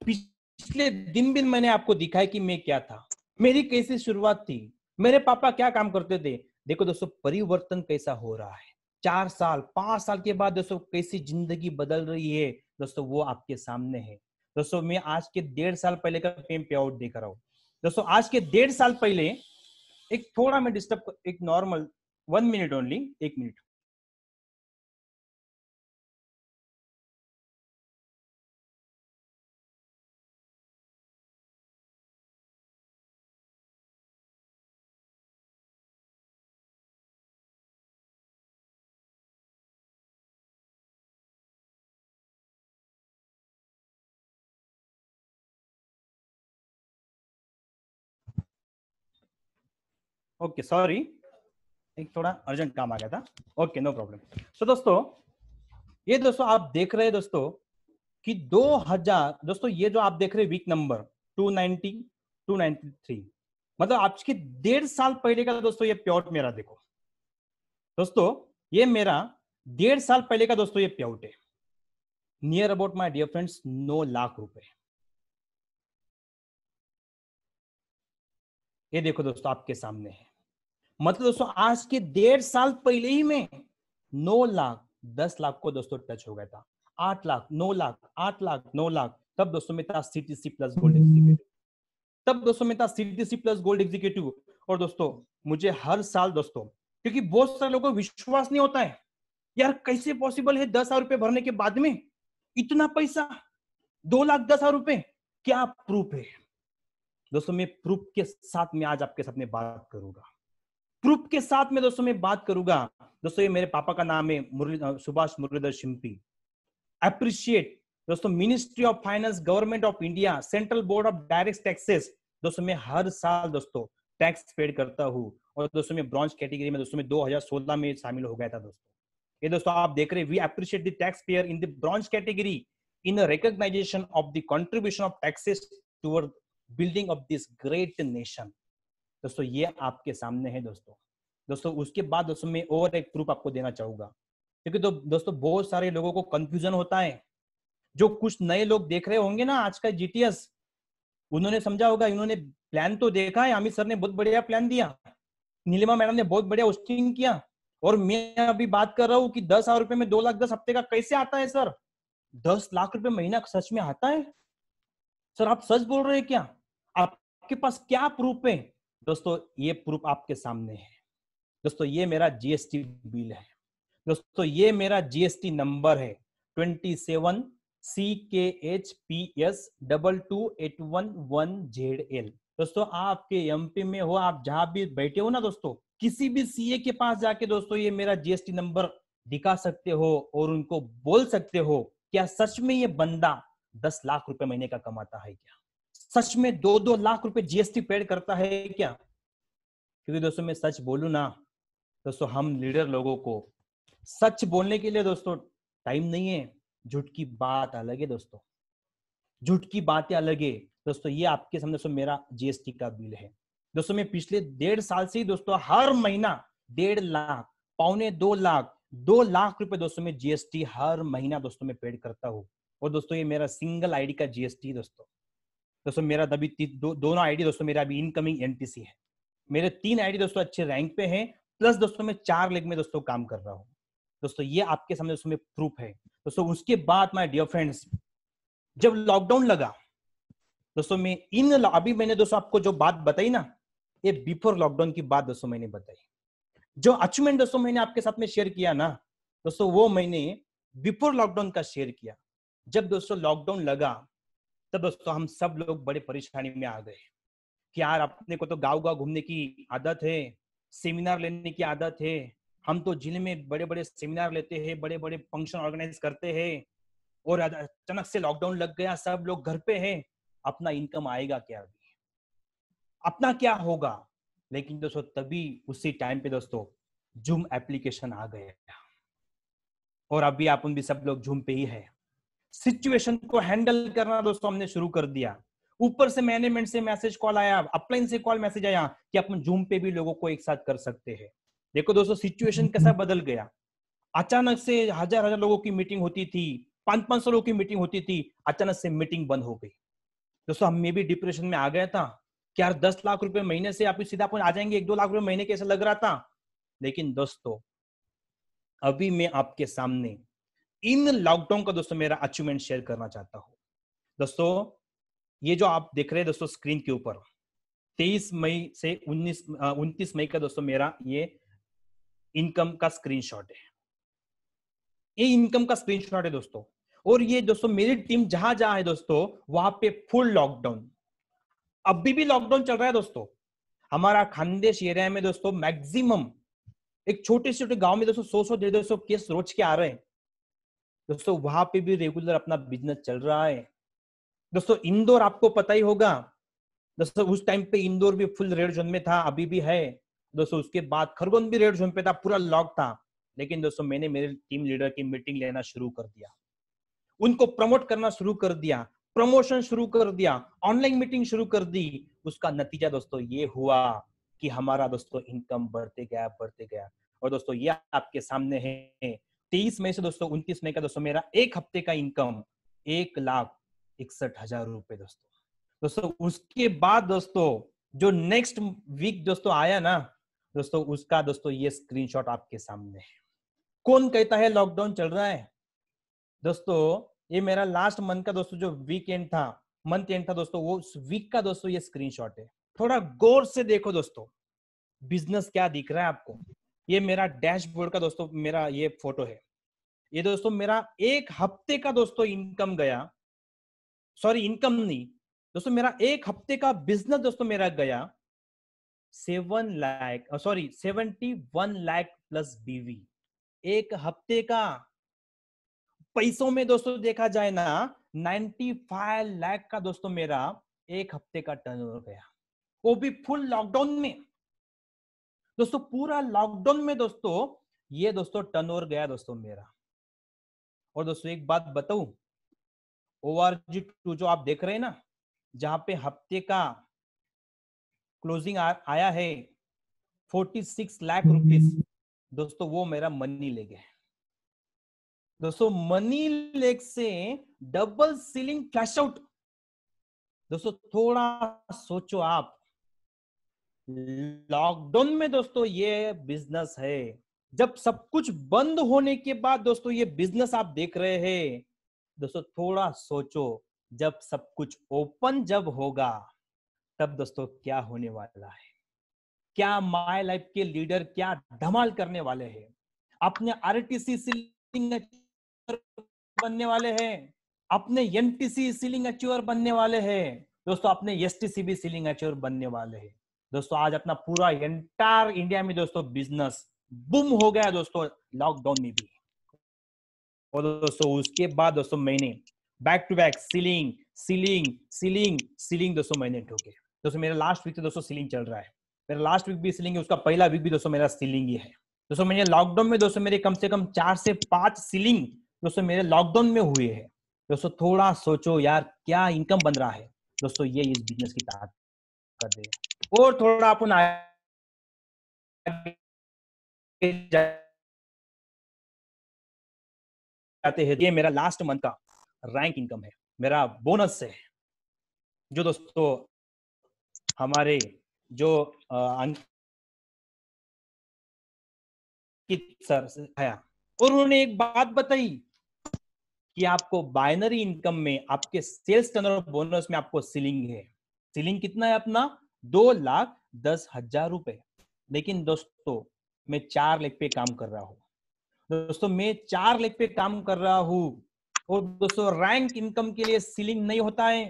पिछले दिन भी मैंने आपको दिखाया कि मैं क्या था मेरी कैसी शुरुआत थी मेरे पापा क्या काम करते थे देखो दोस्तों परिवर्तन कैसा हो रहा है चार साल पांच साल के बाद दोस्तों कैसी जिंदगी बदल रही है दोस्तों वो आपके सामने है दोस्तों मैं आज के डेढ़ साल पहले का पेम पे आउट देख रहा हूँ दोस्तों आज के डेढ़ साल पहले एक थोड़ा मैं डिस्टर्ब एक नॉर्मल वन मिनट ओनली एक मिनट ओके सॉरी एक थोड़ा अर्जेंट काम आ गया था ओके नो प्रॉब्लम सो दोस्तों ये दोस्तों आप देख रहे हैं दोस्तों कि 2000 दोस्तों ये जो आप देख रहे हैं वीक नंबर 290 293 मतलब आपके डेढ़ साल पहले का दोस्तों ये प्योट मेरा देखो दोस्तों ये मेरा डेढ़ साल पहले का दोस्तों ये प्याउट है near about my dear friends नौ लाख रुपए ये देखो दोस्तों आपके सामने है मतलब दोस्तों आज के डेढ़ साल पहले ही में नौ लाख दस लाख को दोस्तों टच हो गया था आठ लाख नौ लाख आठ लाख नौ लाख तब दोस्तों में था सीटीसी प्लस गोल्ड एग्जीक्यूटिव तब दोस्तों में था सीटीसी प्लस गोल्ड एग्जीक्यूटिव और दोस्तों मुझे हर साल दोस्तों क्योंकि बहुत सारे लोगों को विश्वास नहीं होता है यार कैसे पॉसिबल है दस हजार रुपए भरने के बाद में इतना पैसा दो लाख दस हजार रुपए क्या प्रूफ है दोस्तों मैं प्रूफ के साथ में आज आपके साथ में बात करूंगा प्रूफ के साथ में दोस्तों मैं बात करूंगा दोस्तों ये मेरे पापा का नाम है मुरली सुभाष मुरलीधर शिंपी अप्रिशिएट दोस्तों ministry of finance government of India central board of direct taxes दोस्तों मैं हर साल दोस्तों टैक्स पेड करता हूँ और दोस्तों में ब्रॉन्ज कैटेगरी में दोस्तों में 2016 में शामिल हो गया था दोस्तों ये दोस्तों आप देख रहे we appreciate the tax payer in the bronze category in recognition of the contribution of taxes toward building of this great nation दोस्तों ये आपके सामने है दोस्तों दोस्तों उसके बाद दोस्तों मैं और एक प्रूफ आपको देना चाहूंगा क्योंकि तो दोस्तों बहुत सारे लोगों को कंफ्यूजन होता है जो कुछ नए लोग देख रहे होंगे ना आज का जीटीएस उन्होंने समझा होगा इन्होंने प्लान तो देखा है अमित सर ने बहुत बढ़िया प्लान दिया नीलिमा मैडम ने बहुत बढ़िया होस्टिंग किया और मैं अभी बात कर रहा हूँ कि दस हजार रुपए में दो लाख दस हफ्ते का कैसे आता है सर दस लाख रुपए महीना सच में आता है सर आप सच बोल रहे हैं क्या आपके पास क्या प्रूफ है दोस्तों ये प्रूफ आपके सामने है दोस्तों ये मेरा जीएसटी बिल है दोस्तों ये मेरा जीएसटी नंबर है twenty seven C K H P S double two eight one one Z L दोस्तों आपके एमपी में हो आप जहां भी बैठे हो ना दोस्तों किसी भी सीए के पास जाके दोस्तों ये मेरा जीएसटी नंबर दिखा सकते हो और उनको बोल सकते हो क्या सच में ये बंदा दस लाख रुपए महीने का कमाता है क्या सच में दो दो लाख रुपए जीएसटी पेड करता है क्या क्योंकि दोस्तों मैं सच बोलू ना दोस्तों हम लीडर लोगों को सच बोलने के लिए दोस्तों टाइम नहीं है झूठ की बात अलग है दोस्तों झूठ की बातें अलग है दोस्तों ये आपके सामने दोस्तों मेरा जीएसटी का बिल है दोस्तों मैं पिछले डेढ़ साल से ही दोस्तों हर महीना डेढ़ लाख पौने दो लाख दो लाख रुपए दोस्तों में जीएसटी हर महीना दोस्तों में पेड करता हूँ और दोस्तों ये मेरा सिंगल आईडी का जीएसटी दोस्तों दोस्तों मेरा अभी दो, दोनों आईडी दोस्तों मेरा अभी इनकमिंग एनटीसी है मेरे तीन आईडी दोस्तों अच्छे रैंक पे हैं प्लस दोस्तों मैं चार लेग में दोस्तों काम कर रहा हूँ दोस्तों ये आपके सामने दोस्तों में प्रूफ है दोस्तों उसके बाद माय डियर फ्रेंड्स जब लॉकडाउन लगा दोस्तों मैं इन अभी मैंने दोस्तों आपको जो बात बताई ना ये बिफोर लॉकडाउन की बात दोस्तों मैंने बताई जो अचीवमेंट दोस्तों मैंने आपके साथ में शेयर किया ना दोस्तों वो मैंने बिफोर लॉकडाउन का शेयर किया जब दोस्तों लॉकडाउन लगा तब दोस्तों हम सब लोग बड़े परेशानी में आ गए कि यार अपने को तो गाँव गाँव घूमने की आदत है सेमिनार लेने की आदत है हम तो जिले में बड़े बड़े सेमिनार लेते हैं बड़े बड़े फंक्शन ऑर्गेनाइज करते हैं और अचानक से लॉकडाउन लग गया सब लोग घर पे हैं अपना इनकम आएगा क्या अभी अपना क्या होगा लेकिन दोस्तों तभी उसी टाइम पे दोस्तों जूम एप्लीकेशन आ गया और अभी आप भी सब लोग जूम पे ही है सिचुएशन को हैंडल करना दोस्तों हमने शुरू कर दिया ऊपर से मैनेजमेंट से मैसेज कॉल आया अपलाइन से कॉल मैसेज आया कि अपन जूम पे भी लोगों को एक साथ कर सकते हैं देखो दोस्तों सिचुएशन कैसा बदल गया अचानक से हजार हजार लोगों की मीटिंग होती थी पांच पांच सौ लोगों की मीटिंग होती थी अचानक से मीटिंग बंद हो गई दोस्तों हम में भी डिप्रेशन में आ गया था कि यार दस लाख रुपए महीने से आप सीधा अपन आ जाएंगे एक दो लाख रुपए महीने कैसे लग रहा था लेकिन दोस्तों अभी मैं आपके सामने इन लॉकडाउन का दोस्तों मेरा अचीवमेंट शेयर करना चाहता हूँ दोस्तों ये जो आप देख रहे हैं दोस्तों स्क्रीन के ऊपर 23 मई से 19 मई का दोस्तों मेरा ये इनकम का स्क्रीनशॉट है ये इनकम का स्क्रीनशॉट है दोस्तों और ये दोस्तों मेरी टीम जहां जहां है दोस्तों वहां पे फुल लॉकडाउन अभी भी लॉकडाउन चल रहा है दोस्तों हमारा खानदेश एरिया में दोस्तों मैक्सिमम एक छोटे छोटे गांव में दोस्तों सौ सौ डेढ़ सौ केस रोज के आ रहे हैं दोस्तों वहां पे भी रेगुलर अपना बिजनेस चल रहा है दोस्तों इंदौर आपको पता ही होगा दोस्तों उस टाइम पे इंदौर भी फुल रेड जोन में था अभी भी है दोस्तों उसके बाद खरगोन भी रेड जोन पे था पूरा लॉक था लेकिन दोस्तों मैंने मेरे टीम लीडर की मीटिंग लेना शुरू कर दिया उनको प्रमोट करना शुरू कर दिया प्रमोशन शुरू कर दिया ऑनलाइन मीटिंग शुरू कर दी उसका नतीजा दोस्तों ये हुआ कि हमारा दोस्तों इनकम बढ़ते गया बढ़ते गया और दोस्तों ये आपके सामने है तेईस मई से दोस्तों उन्तीस मई का दोस्तों मेरा एक हफ्ते का इनकम एक लाख इकसठ हजार रुपए दोस्तों दोस्तों उसके बाद दोस्तों जो नेक्स्ट वीक दोस्तों आया ना दोस्तों उसका दोस्तों ये स्क्रीनशॉट आपके सामने है कौन कहता है लॉकडाउन चल रहा है दोस्तों ये मेरा लास्ट मंथ का दोस्तों जो वीकेंड था मंथ एंड था दोस्तों वो उस वीक का दोस्तों ये स्क्रीनशॉट है थोड़ा गौर से देखो दोस्तों बिजनेस क्या दिख रहा है आपको ये मेरा डैशबोर्ड का दोस्तों मेरा ये फोटो है ये तो दोस्तों मेरा एक हफ्ते का दोस्तों इनकम गया सॉरी इनकम नहीं दोस्तों मेरा एक हफ्ते का बिजनेस दोस्तों मेरा गया seven lakh sorry seventy one lakh plus B V हफ्ते का पैसों में दोस्तों देखा जाए ना नाइन्टी फाइव लाख का दोस्तों मेरा एक हफ्ते का टर्न गया वो भी फुल लॉकडाउन में दोस्तों पूरा लॉकडाउन में दोस्तों ये दोस्तों टर्न ओवर गया दोस्तों मेरा और दोस्तों एक बात बताऊ ओ आर जी टू जो आप देख रहे हैं ना जहां पे हफ्ते का क्लोजिंग आ, आया है 46 लाख रुपीस दोस्तों वो मेरा मनी लेग है दोस्तों मनी लेग से डबल सीलिंग कैश आउट दोस्तों थोड़ा सोचो आप लॉकडाउन में दोस्तों ये बिजनेस है जब सब कुछ बंद होने के बाद दोस्तों ये बिजनेस आप देख रहे हैं दोस्तों थोड़ा सोचो जब सब कुछ ओपन जब होगा तब दोस्तों क्या होने वाला है क्या माय लाइफ के लीडर क्या धमाल करने वाले हैं अपने आर सीलिंग बनने वाले हैं अपने एनटीसी सीलिंग अचीवर बनने वाले हैं दोस्तों अपने एस भी सीलिंग अचीवर बनने वाले हैं दोस्तों आज अपना पूरा एंटायर इंडिया में दोस्तों बिजनेस बुम हो गया दोस्तों लॉकडाउन में भी और दोस्तों उसके बाद दोस्तों मैंने back to back ceiling ceiling ceiling ceiling दोस्तों मैंने ठोके दोस्तों मेरा लास्ट वीक से दोस्तों सीलिंग चल रहा है मेरा लास्ट वीक भी सीलिंग है उसका पहला वीक भी दोस्तों मेरा सीलिंग ही है दोस्तों मैंने लॉकडाउन में दोस्तों मेरे कम से कम चार से पांच सीलिंग दोस्तों मेरे लॉकडाउन में हुए है दोस्तों थोड़ा सोचो यार क्या इनकम बन रहा है दोस्तों ये इस बिजनेस की ताकत कर देगा और थोडा अपन आते हैं ये मेरा लास्ट मंथ का रैंक इनकम है मेरा बोनस है जो दोस्तों हमारे जो अंकित सर आया और उन्होंने एक बात बताई कि आपको बाइनरी इनकम में आपके सेल्स टर्नओवर बोनस में आपको सीलिंग है सीलिंग कितना है अपना दो लाख दस हजार रुपए लेकिन दोस्तों मैं चार लेख पे काम कर रहा हूँ दोस्तों मैं चार लेख पे काम कर रहा हूँ और दोस्तों रैंक इनकम के लिए सीलिंग नहीं होता है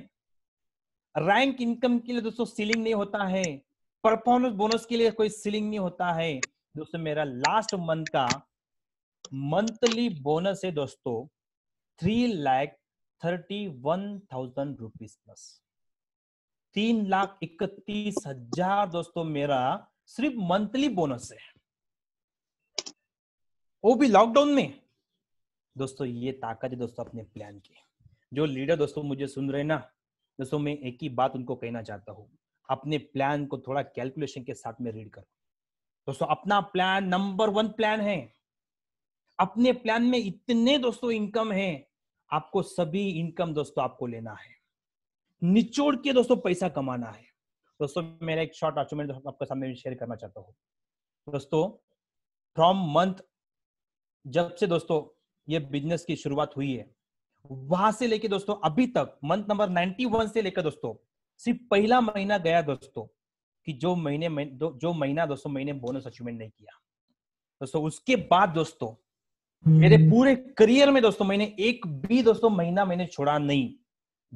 रैंक इनकम के लिए दोस्तों सीलिंग नहीं होता है परफॉर्मेंस बोनस के लिए कोई सीलिंग नहीं होता है दोस्तों मेरा लास्ट मंथ का मंथली बोनस है दोस्तों three lakh thirty one thousand rupees plus तीन लाख इकतीस हजार दोस्तों मेरा सिर्फ मंथली बोनस है वो भी लॉकडाउन में दोस्तों ये ताकत है दोस्तों अपने प्लान की जो लीडर दोस्तों मुझे सुन रहे ना दोस्तों मैं एक ही बात उनको कहना चाहता हूँ अपने प्लान को थोड़ा कैलकुलेशन के साथ में रीड करो दोस्तों अपना प्लान नंबर वन प्लान है अपने प्लान में इतने दोस्तों इनकम है आपको सभी इनकम दोस्तों आपको लेना है निचोड़ के दोस्तों पैसा कमाना है दोस्तों मेरा एक शॉर्ट अचीवमेंट आपके सामने शेयर करना चाहता हूँ दोस्तों फ्रॉम मंथ जब से दोस्तों ये बिजनेस की शुरुआत हुई है वहां से लेके दोस्तों अभी तक मंथ नंबर 91 से लेकर दोस्तों सिर्फ पहला महीना गया दोस्तों कि जो महीने में, जो महीना दोस्तों मैंने बोनस अचीवमेंट नहीं किया दोस्तों उसके बाद दोस्तों मेरे हम्म। पूरे करियर में दोस्तों मैंने एक भी दोस्तों महीना मैंने छोड़ा नहीं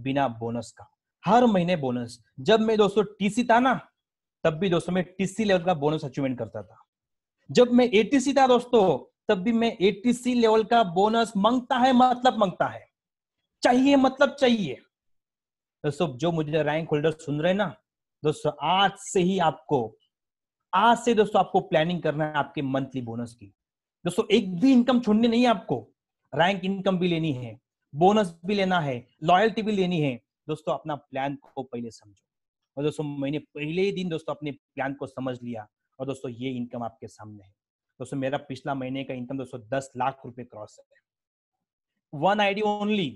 बिना बोनस का हर महीने बोनस जब मैं दोस्तों टीसी था ना तब भी दोस्तों मैं टीसी लेवल का बोनस अचीवमेंट करता था जब मैं एटीसी था दोस्तों तब भी मैं एटीसी लेवल का बोनस मांगता है मतलब मांगता है चाहिए मतलब चाहिए दोस्तों जो मुझे रैंक होल्डर सुन रहे ना दोस्तों आज से ही आपको आज से दोस्तों आपको प्लानिंग करना है आपके मंथली बोनस की दोस्तों एक भी इनकम छोड़नी नहीं है आपको रैंक इनकम भी लेनी है बोनस भी लेना है लॉयल्टी भी लेनी है दोस्तों अपना प्लान को पहले समझो और दोस्तों मैंने पहले ही दिन दोस्तों अपने प्लान को समझ लिया और दोस्तों ये इनकम आपके सामने है दोस्तों मेरा पिछला महीने का इनकम दोस्तों दस लाख रुपए क्रॉस है वन आईडी ओनली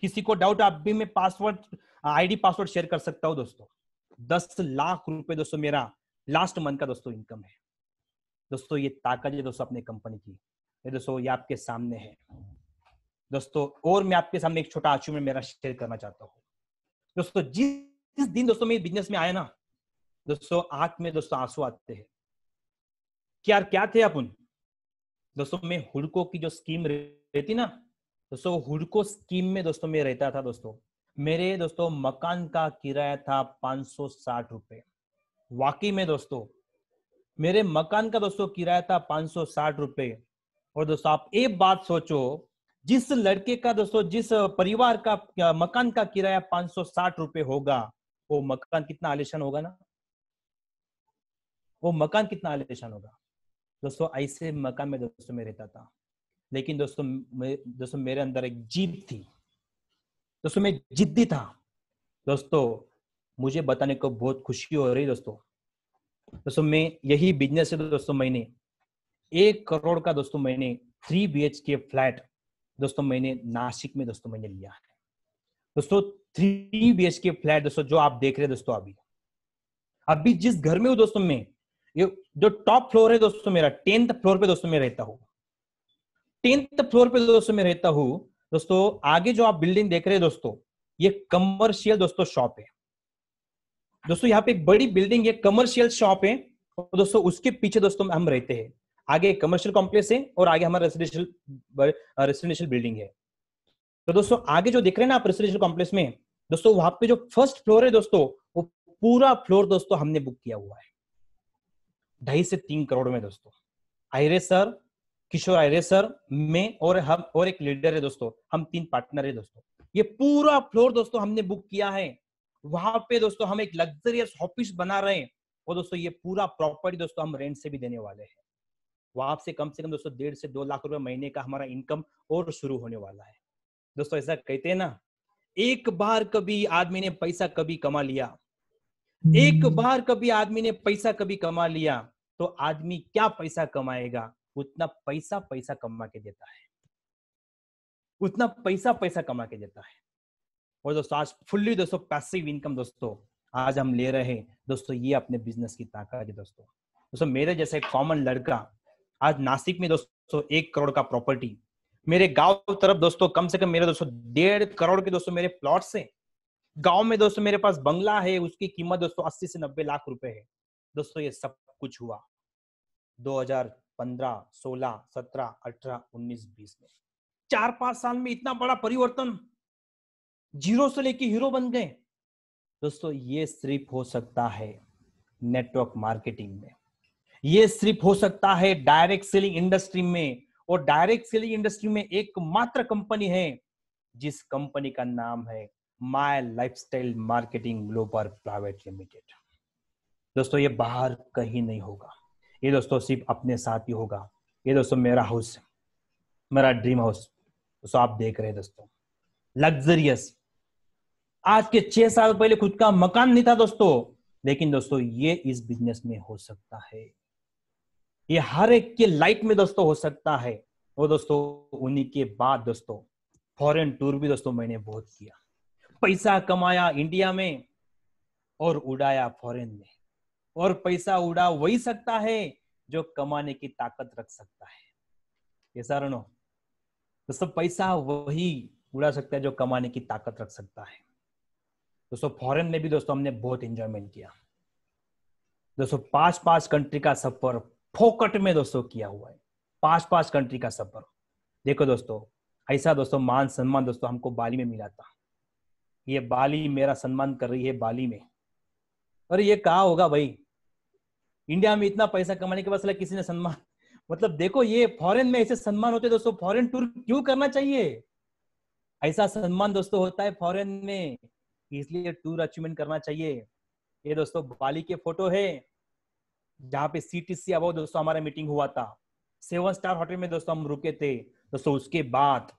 किसी को डाउट आप भी मैं पासवर्ड आईडी पासवर्ड शेयर कर सकता हूँ दोस्तों दस लाख रुपए दोस्तों मेरा लास्ट मंथ का दोस्तों इनकम है दोस्तों ये ताकत है दोस्तों अपने कंपनी की ये दोस्तों ये आपके सामने है दोस्तों और मैं आपके सामने एक छोटा अचीवमेंट मेरा शेयर करना चाहता हूँ दोस्तों जिस दिन दोस्तों मैं बिजनेस में आया ना दोस्तों आंख में दोस्तों आंसू आते हैं क्या क्या थे अपन दोस्तों मैं हुड़को की जो स्कीम रहती ना दोस्तों हुड़को स्कीम में दोस्तों में रहता था दोस्तों मेरे दोस्तों मकान का किराया था पांच सौ साठ रुपये वाकई में दोस्तों मेरे मकान का दोस्तों किराया था पांच सौ साठ रुपये और दोस्तों आप एक बात सोचो जिस लड़के का दोस्तों जिस परिवार का मकान का किराया पांच सौ साठ रुपए होगा वो मकान कितना आलिशान होगा ना वो मकान कितना आलिशान होगा दोस्तों ऐसे मकान में दोस्तों में रहता था लेकिन दोस्तों मे, दोस्तों मेरे अंदर एक जीत थी दोस्तों मैं जिद्दी था दोस्तों मुझे बताने को बहुत खुशी हो रही दोस्तों दोस्तों मैं यही बिजनेस है दोस्तों मैंने एक करोड़ का दोस्तों मैंने थ्री बी के फ्लैट दोस्तों मैंने नासिक में दोस्तों मैंने लिया है दोस्तों three B H K flat दोस्तों जो आप देख रहे हैं दोस्तों अभी अभी जिस घर में हूं दोस्तों में ये जो टॉप फ्लोर है दोस्तों मेरा टेंथ फ्लोर पे दोस्तों मैं रहता हूँ टेंथ फ्लोर पे दोस्तों मैं रहता हूँ दोस्तों आगे जो आप बिल्डिंग देख रहे हैं दोस्तों ये कमर्शियल दोस्तों शॉप है दोस्तों यहाँ पे एक बड़ी बिल्डिंग है कमर्शियल शॉप है और दोस्तों उसके पीछे दोस्तों हम रहते हैं आगे कमर्शियल कॉम्प्लेक्स है और आगे हमारा रेसिडेंशियल रेसिडेंशियल बिल्डिंग है तो दोस्तों आगे जो दिख रहे हैं ना आप रेसिडेंशियल कॉम्प्लेक्स में दोस्तों वहां पे जो फर्स्ट फ्लोर है दोस्तों वो पूरा फ्लोर दोस्तों हमने बुक किया हुआ है ढाई से तीन करोड़ में दोस्तों आयरे सर किशोर आयरे सर मैं और हम और एक लीडर है दोस्तों हम तीन पार्टनर है दोस्तों ये पूरा फ्लोर दोस्तों हमने बुक किया है वहां पे दोस्तों हम एक लग्जरियस ऑफिस बना रहे हैं और दोस्तों ये पूरा प्रॉपर्टी दोस्तों हम रेंट से भी देने वाले हैं वहां से कम से कम दोस्तों डेढ़ से दो लाख रुपए महीने का हमारा इनकम और शुरू होने वाला है दोस्तों ऐसा कहते हैं ना एक बार कभी आदमी ने पैसा कभी कमा लिया एक हम्म। बार कभी आदमी ने पैसा कभी कमा लिया तो आदमी क्या पैसा कमाएगा उतना पैसा पैसा कमा के देता है उतना पैसा पैसा कमा के देता है और दोस्तों आज फुल्ली दोस्तों पैसिव इनकम दोस्तों आज हम ले रहे हैं दोस्तों ये अपने बिजनेस की ताकत है दोस्तों दोस्तों मेरे जैसे एक कॉमन लड़का आज नासिक में दोस्तों एक करोड़ का प्रॉपर्टी मेरे गांव तरफ दोस्तों कम से कम मेरे दोस्तों डेढ़ करोड़ के दोस्तों मेरे प्लॉट से गांव में दोस्तों मेरे पास बंगला है उसकी कीमत दोस्तों अस्सी से नब्बे लाख रुपए है दोस्तों ये सब कुछ हुआ 2015, 16, 17, 18, 19, 20 में चार पांच साल में इतना बड़ा परिवर्तन जीरो से लेके हीरो बन गए दोस्तों ये सिर्फ हो सकता है नेटवर्क मार्केटिंग में ये सिर्फ हो सकता है डायरेक्ट सेलिंग इंडस्ट्री में और डायरेक्ट सेलिंग इंडस्ट्री में एकमात्र कंपनी है जिस कंपनी का नाम है my lifestyle marketing global private limited दोस्तों ये बाहर कहीं नहीं होगा ये दोस्तों सिर्फ अपने साथ ही होगा ये दोस्तों मेरा हाउस मेरा ड्रीम हाउस दोस्तों आप देख रहे हैं दोस्तों लग्जरियस आज के छह साल पहले खुद का मकान नहीं था दोस्तों लेकिन दोस्तों ये इस बिजनेस में हो सकता है ये हर एक के लाइफ में दोस्तों हो सकता है वो दोस्तों उन्हीं के बाद दोस्तों फॉरेन टूर भी दोस्तों मैंने बहुत किया पैसा कमाया इंडिया में और उड़ाया फॉरेन में और पैसा उड़ा वही सकता है जो कमाने की ताकत रख सकता है ये सारणो दोस्तों पैसा वही उड़ा सकता है जो कमाने की ताकत रख सकता है दोस्तों फॉरेन में भी दोस्तों हमने बहुत एंजॉयमेंट किया दोस्तों पांच पांच कंट्री का सफर फोकट में दोस्तों किया हुआ है पांच पांच कंट्री का सफर देखो दोस्तों ऐसा दोस्तों मान सम्मान दोस्तों हमको बाली में मिला था ये बाली मेरा सम्मान कर रही है बाली में अरे ये कहा होगा भाई इंडिया में इतना पैसा कमाने के बाद किसी ने सम्मान मतलब देखो ये फॉरेन में ऐसे सम्मान होते दोस्तों फॉरेन टूर क्यों करना चाहिए ऐसा सम्मान दोस्तों होता है फॉरेन में इसलिए टूर अचीवमेंट करना चाहिए ये दोस्तों बाली के फोटो है जहाँ पे सी टी सी अबाउ दोस्तों हमारा मीटिंग हुआ था सेवन स्टार होटल में दोस्तों हम रुके थे दोस्तों उसके बाद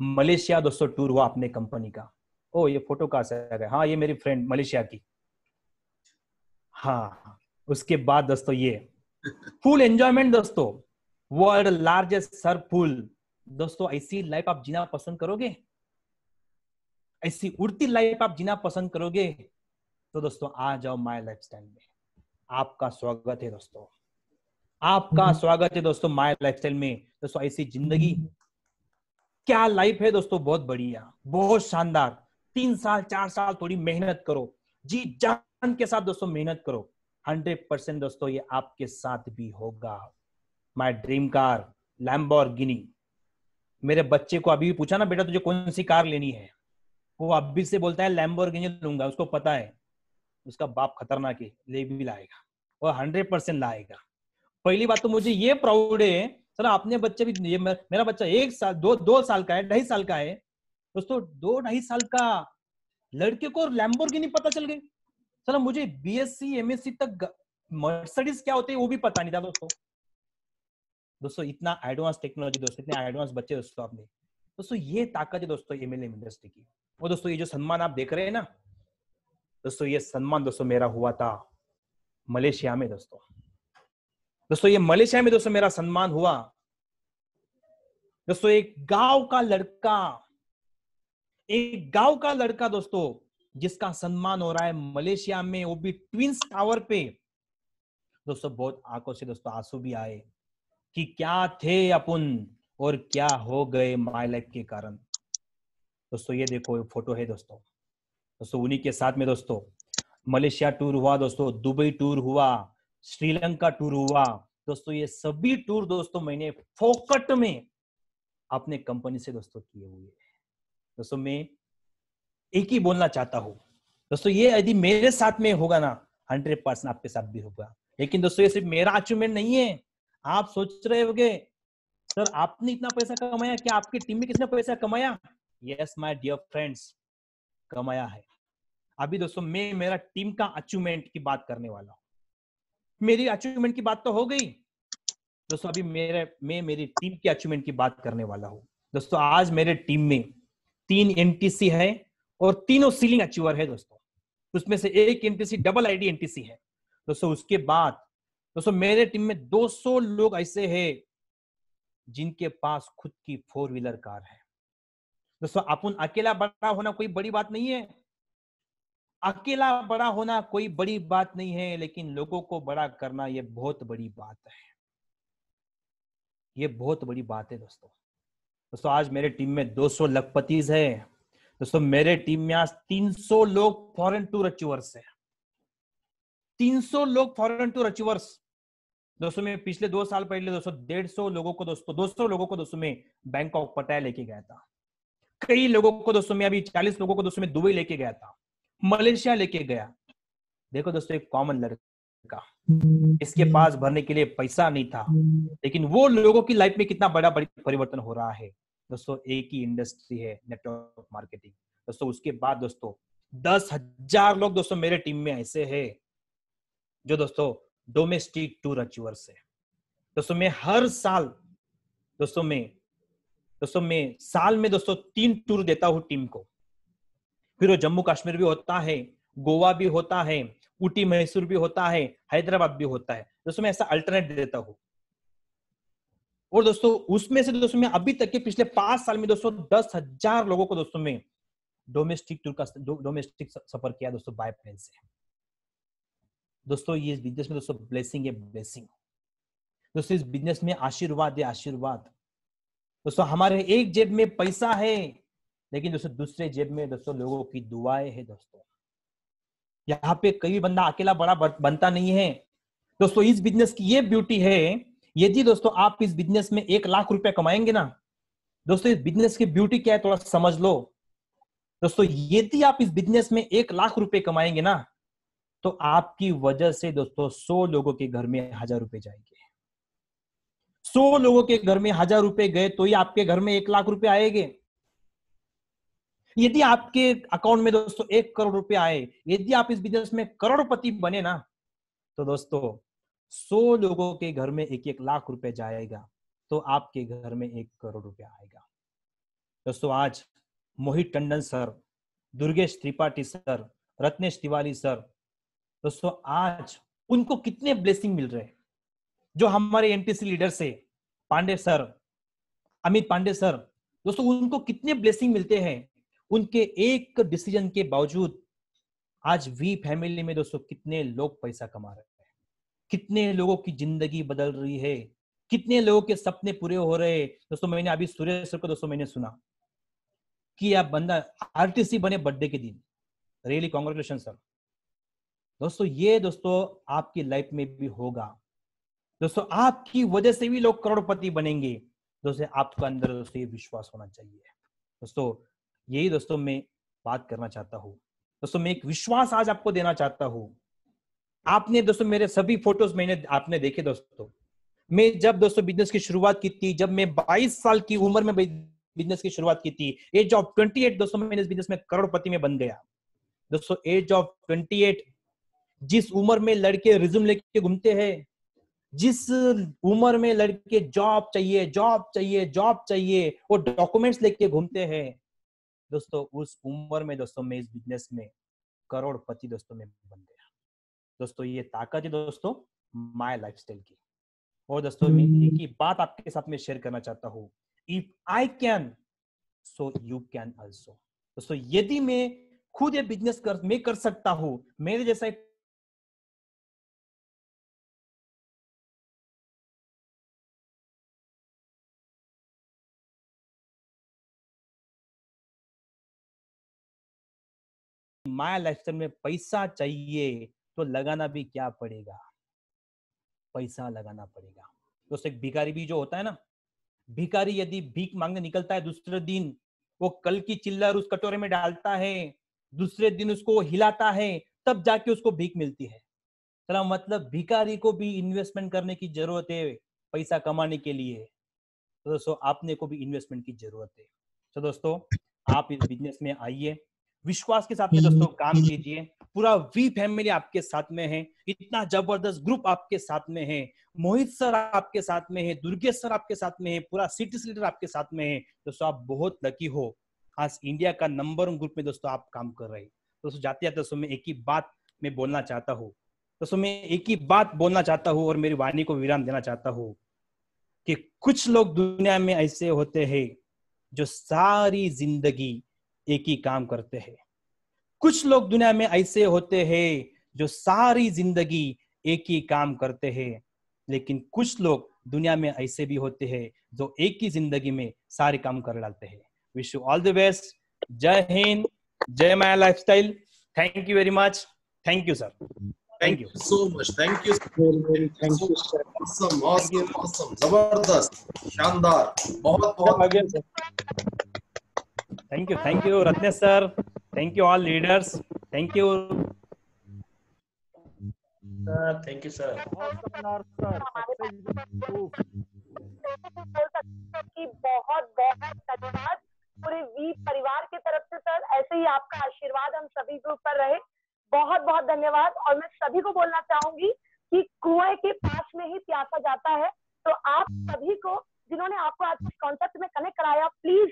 मलेशिया दोस्तों टूर हुआ अपने कंपनी का ओ ये फोटो का सर है हाँ ये मेरी फ्रेंड मलेशिया की हाँ उसके बाद दोस्तों ये फुल एंजॉयमेंट दोस्तों वर्ल्ड लार्जेस्ट सर पुल दोस्तों ऐसी लाइफ आप जीना पसंद करोगे ऐसी उड़ती लाइफ आप जीना पसंद करोगे तो दोस्तों आ जाओ माय लाइफ स्टाइल में आपका स्वागत है दोस्तों आपका हम्म। स्वागत है दोस्तों माय लाइफस्टाइल में दोस्तों ऐसी जिंदगी क्या लाइफ है दोस्तों बहुत बढ़िया बहुत शानदार तीन साल चार साल थोड़ी मेहनत करो जी जान के साथ दोस्तों मेहनत करो हंड्रेड परसेंट दोस्तों ये आपके साथ भी होगा माय ड्रीम कार लैम्बोर मेरे बच्चे को अभी भी पूछा ना बेटा तुझे कौन सी कार लेनी है वो अभी से बोलता है लैम्बोर लूंगा उसको पता है उसका बाप खतरनाक है ले भी लाएगा और हंड्रेड परसेंट लाएगा पहली बात तो मुझे ये प्राउड है सर आपने बच्चे भी ये मेरा बच्चा एक साल दो दो साल का है ढाई साल का है दोस्तों दो ढाई साल का लड़के को लैम्बोर की नहीं पता चल गई सर मुझे B S C M S C तक मर्सडीज क्या होते हैं वो भी पता नहीं था दोस्तों दोस्तों इतना एडवांस टेक्नोलॉजी दोस्तों इतने एडवांस बच्चे दोस्तों आपने दोस्तों ये ताकत है दोस्तों एमएलएम इंडस्ट्री की वो दोस्तों ये जो सम्मान आप देख रहे हैं ना दोस्तों ये सम्मान दोस्तों मेरा हुआ था मलेशिया में दोस्तों दोस्तों ये मलेशिया में दोस्तों मेरा सम्मान हुआ दोस्तों एक गांव का लड़का एक गांव का लड़का दोस्तों जिसका सम्मान हो रहा है मलेशिया में वो भी ट्विंस टावर पे दोस्तों बहुत आंखों से दोस्तों आंसू भी आए कि क्या थे अपन और क्या हो गए माई लाइफ के कारण दोस्तों ये देखो ये फोटो है दोस्तों दोस्तों उन्हीं के साथ में दोस्तों मलेशिया टूर हुआ दोस्तों दुबई टूर हुआ श्रीलंका टूर हुआ दोस्तों ये सभी टूर दोस्तों मैंने फोकट में अपने कंपनी से दोस्तों किए हुए दोस्तों मैं एक ही बोलना चाहता हूं दोस्तों ये यदि मेरे साथ में होगा ना हंड्रेड परसेंट आपके साथ भी होगा लेकिन दोस्तों ये सिर्फ मेरा अचीवमेंट नहीं है आप सोच रहे होगे सर आपने इतना पैसा कमाया क्या आपकी टीम में किसने पैसा कमाया यस माय डियर फ्रेंड्स कमाया है अभी दोस्तों मैं मेरा टीम का अचीवमेंट की बात करने वाला हूं मेरी अचीवमेंट की बात तो हो गई दोस्तों अभी मेरे मैं मेरी टीम की अचीवमेंट की बात करने वाला हूं दोस्तों आज मेरे टीम में तीन एनटीसी है और तीनों सीलिंग अचीवर है दोस्तों उसमें से एक एनटीसी डबल आईडी एनटीसी है दोस्तों उसके बाद दोस्तों मेरे टीम में 200 लोग ऐसे हैं जिनके पास खुद की फोर व्हीलर कार है दोस्तों अपन अकेला बड़ा होना कोई बड़ी बात नहीं है अकेला बड़ा होना कोई बड़ी बात नहीं है लेकिन लोगों को बड़ा करना यह बहुत बड़ी बात है ये बहुत बड़ी बात है दोस्तों दोस्तों आज मेरे टीम में 200 लखपतिज है दोस्तों मेरे टीम में आज 300 लोग फॉरेन टू रचिवर्स है 300 लोग फॉरेन टू रचिवर्स दोस्तों मैं पिछले दो साल पहले दोस्तों डेढ़ सौ लोगों को दोस्तों दो सौ लोगों को दोस्तों में बैंकॉक पटाया लेके गया था कई लोगों को दोस्तों में अभी चालीस लोगों को दोस्तों में दुबई लेके गया था मलेशिया लेके गया देखो दोस्तों एक कॉमन लड़का हम्म। इसके पास भरने के लिए पैसा नहीं था हम्म। लेकिन वो लोगों की लाइफ में कितना बड़ा बड़ी परिवर्तन हो रहा है दोस्तों एक ही इंडस्ट्री है नेटवर्क मार्केटिंग दोस्तों उसके बाद दोस्तों दस हजार लोग दोस्तों मेरे टीम में ऐसे है जो दोस्तों डोमेस्टिक टूर अचीवर्स है दोस्तों मैं हर साल दोस्तों में दोस्तों में साल में दोस्तों तीन टूर देता हूं टीम को फिर वो जम्मू कश्मीर भी होता है गोवा भी होता है ऊटी मैसूर भी होता है हैदराबाद भी होता है दोस्तों मैं ऐसा अल्टरनेट देता हूँ और दोस्तों उसमें से दोस्तों मैं अभी तक के पिछले पांच साल में दोस्तों दस हजार लोगों को दोस्तों में डोमेस्टिक टूर का डोमेस्टिक सफर किया दोस्तों बाय प्लेन से दोस्तों ये बिजनेस में दोस्तों ब्लेसिंग है ब्लेसिंग दोस्तों इस बिजनेस में आशीर्वाद है आशीर्वाद दोस्तों हमारे एक जेब में पैसा है लेकिन दोस्तों दूसरे जेब में दोस्तों लोगों की दुआएं है दोस्तों यहाँ पे कई बंदा अकेला बड़ा बनता नहीं है दोस्तों इस बिजनेस की ये ब्यूटी है यदि दोस्तों आप इस बिजनेस में एक लाख रुपए कमाएंगे ना दोस्तों इस बिजनेस की ब्यूटी क्या है थोड़ा समझ लो दोस्तों यदि आप इस बिजनेस में एक लाख रुपए कमाएंगे ना तो आपकी वजह से दोस्तों सौ लोगों के घर में हजार रुपए जाएंगे सौ लोगों के घर में हजार रुपए गए तो ही आपके घर में एक लाख रुपए आएंगे यदि आपके अकाउंट में दोस्तों एक करोड़ रुपए आए यदि आप इस बिजनेस में करोड़पति बने ना तो दोस्तों सौ लोगों के घर में एक एक लाख रुपए जाएगा तो आपके घर में एक करोड़ रुपया आएगा दोस्तों आज Mohit Tandon sir Durgesh Tripathi sir Ratnesh Tiwari sir दोस्तों आज उनको कितने ब्लेसिंग मिल रहे जो हमारे एनपीसी लीडर से पांडे सर अमित पांडे सर दोस्तों उनको कितने ब्लेसिंग मिलते हैं उनके एक डिसीजन के बावजूद आज वी फैमिली में दोस्तों कितने लोग पैसा कमा रहे हैं कितने लोगों की जिंदगी बदल रही है कितने लोगों के सपने पूरे हो रहे हैं दोस्तों मैंने अभी सुरेश सर को दोस्तों मैंने सुना कि आप बंदा आरटीसी बने बर्थडे के दिन रियली कॉन्ग्रेचुलेशन सर दोस्तों ये दोस्तों आपकी लाइफ में भी होगा दोस्तों आपकी वजह से भी लोग करोड़पति बनेंगे दोस्तों आपका अंदर दोस्तों ये विश्वास होना चाहिए दोस्तों यही दोस्तों मैं बात करना चाहता हूँ दोस्तों मैं एक विश्वास आज आपको देना चाहता हूँ आपने दोस्तों मेरे सभी फोटोज मैंने आपने देखे दोस्तों मैं जब दोस्तों बिजनेस की शुरुआत की थी जब मैं बाईस साल की उम्र में बिजनेस की शुरुआत की थी एज ऑफ ट्वेंटी एट दोस्तों मैंने इस बिजनेस में करोड़पति में बन गया दोस्तों एज ऑफ ट्वेंटी एट जिस उम्र में लड़के रिज्यूम लेके घूमते हैं जिस उम्र में लड़के जॉब चाहिए जॉब चाहिए जॉब चाहिए वो डॉक्यूमेंट्स लेके घूमते हैं दोस्तों उस उम्र में दोस्तों मैं इस बिजनेस में करोड़पति दोस्तों में बन गया दोस्तों ये ताकत है दोस्तों माय लाइफस्टाइल की और दोस्तों मैं हम्म। एक ही बात आपके साथ में शेयर करना चाहता हूँ if I can so you can also दोस्तों यदि मैं खुद ये बिजनेस कर मैं कर सकता हूँ मेरे जैसा एक माया लाइफस्टाइल में पैसा चाहिए तो लगाना भी क्या पड़ेगा पैसा लगाना पड़ेगा दोस्तों एक भिखारी भी जो होता है ना भिखारी यदि भीख मांगने निकलता है दूसरे दिन वो कल की चिल्लर उस कटोरे में डालता है दूसरे दिन उसको हिलाता है तब जाके उसको भीख मिलती है तो मतलब भिखारी को भी इन्वेस्टमेंट करने की जरूरत है पैसा कमाने के लिए तो दोस्तों आपने को भी इन्वेस्टमेंट की जरूरत है तो दोस्तों आप इस बिजनेस में आइए विश्वास के साथ में दोस्तों हम्म। काम कीजिए पूरा वी फैमिली आपके साथ में है इतना जबरदस्त ग्रुप आपके साथ में है मोहित सर आपके साथ में है दुर्गेश सर आपके साथ में है पूरा सिटी लीडर आपके साथ में है दोस्तों आप बहुत लकी हो आज इंडिया का नंबर वन ग्रुप में दोस्तों आप काम कर रहे हैं दोस्तों जाते जाते दोस्तों मैं एक ही बात मैं बोलना चाहता हूँ दोस्तों मैं एक ही बात बोलना चाहता हूँ और मेरी वाणी को विराम देना चाहता हूँ कि कुछ लोग दुनिया में ऐसे होते हैं जो सारी जिंदगी एक ही काम करते हैं कुछ लोग दुनिया में ऐसे होते हैं जो सारी जिंदगी एक ही काम करते हैं लेकिन कुछ लोग दुनिया में ऐसे भी होते हैं जो एक ही जिंदगी में सारे काम कर डालते हैं wish you all the best जय हिंद जय माया style thank you very much thank you sir thank you so much thank you thank you sir you sir. awesome awesome awesome thank you thank you ratnesh sir thank you all leaders thank you sir thank you sir बहुत बहुत धन्यवाद पूरे वी परिवार की तरफ से सर ऐसे ही आपका आशीर्वाद हम सभी के ऊपर रहे बहुत बहुत धन्यवाद और मैं सभी को बोलना चाहूंगी कि कुएं के पास में ही प्यासा जाता है तो आप सभी को जिन्होंने आपको आज इस कॉन्सेप्ट में कनेक्ट कराया प्लीज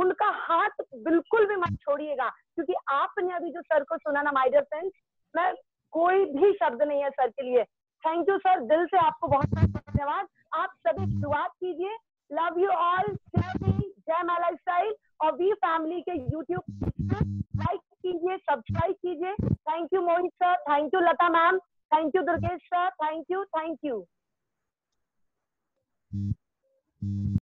उनका हाथ बिल्कुल भी मत छोड़िएगा क्योंकि आपने अभी जो सर को सुना ना माइडर फ्रेंड्स मैं कोई भी शब्द नहीं है सर के लिए थैंक यू सर दिल से आपको बहुत बहुत धन्यवाद आप सभी शुरुआत कीजिए लव यू ऑल जय माला स्टाइल और वी फैमिली के यूट्यूब लाइक कीजिए सब्सक्राइब कीजिए thank you Mohit sir thank you Lata ma'am thank you Durgesh sir thank you thank you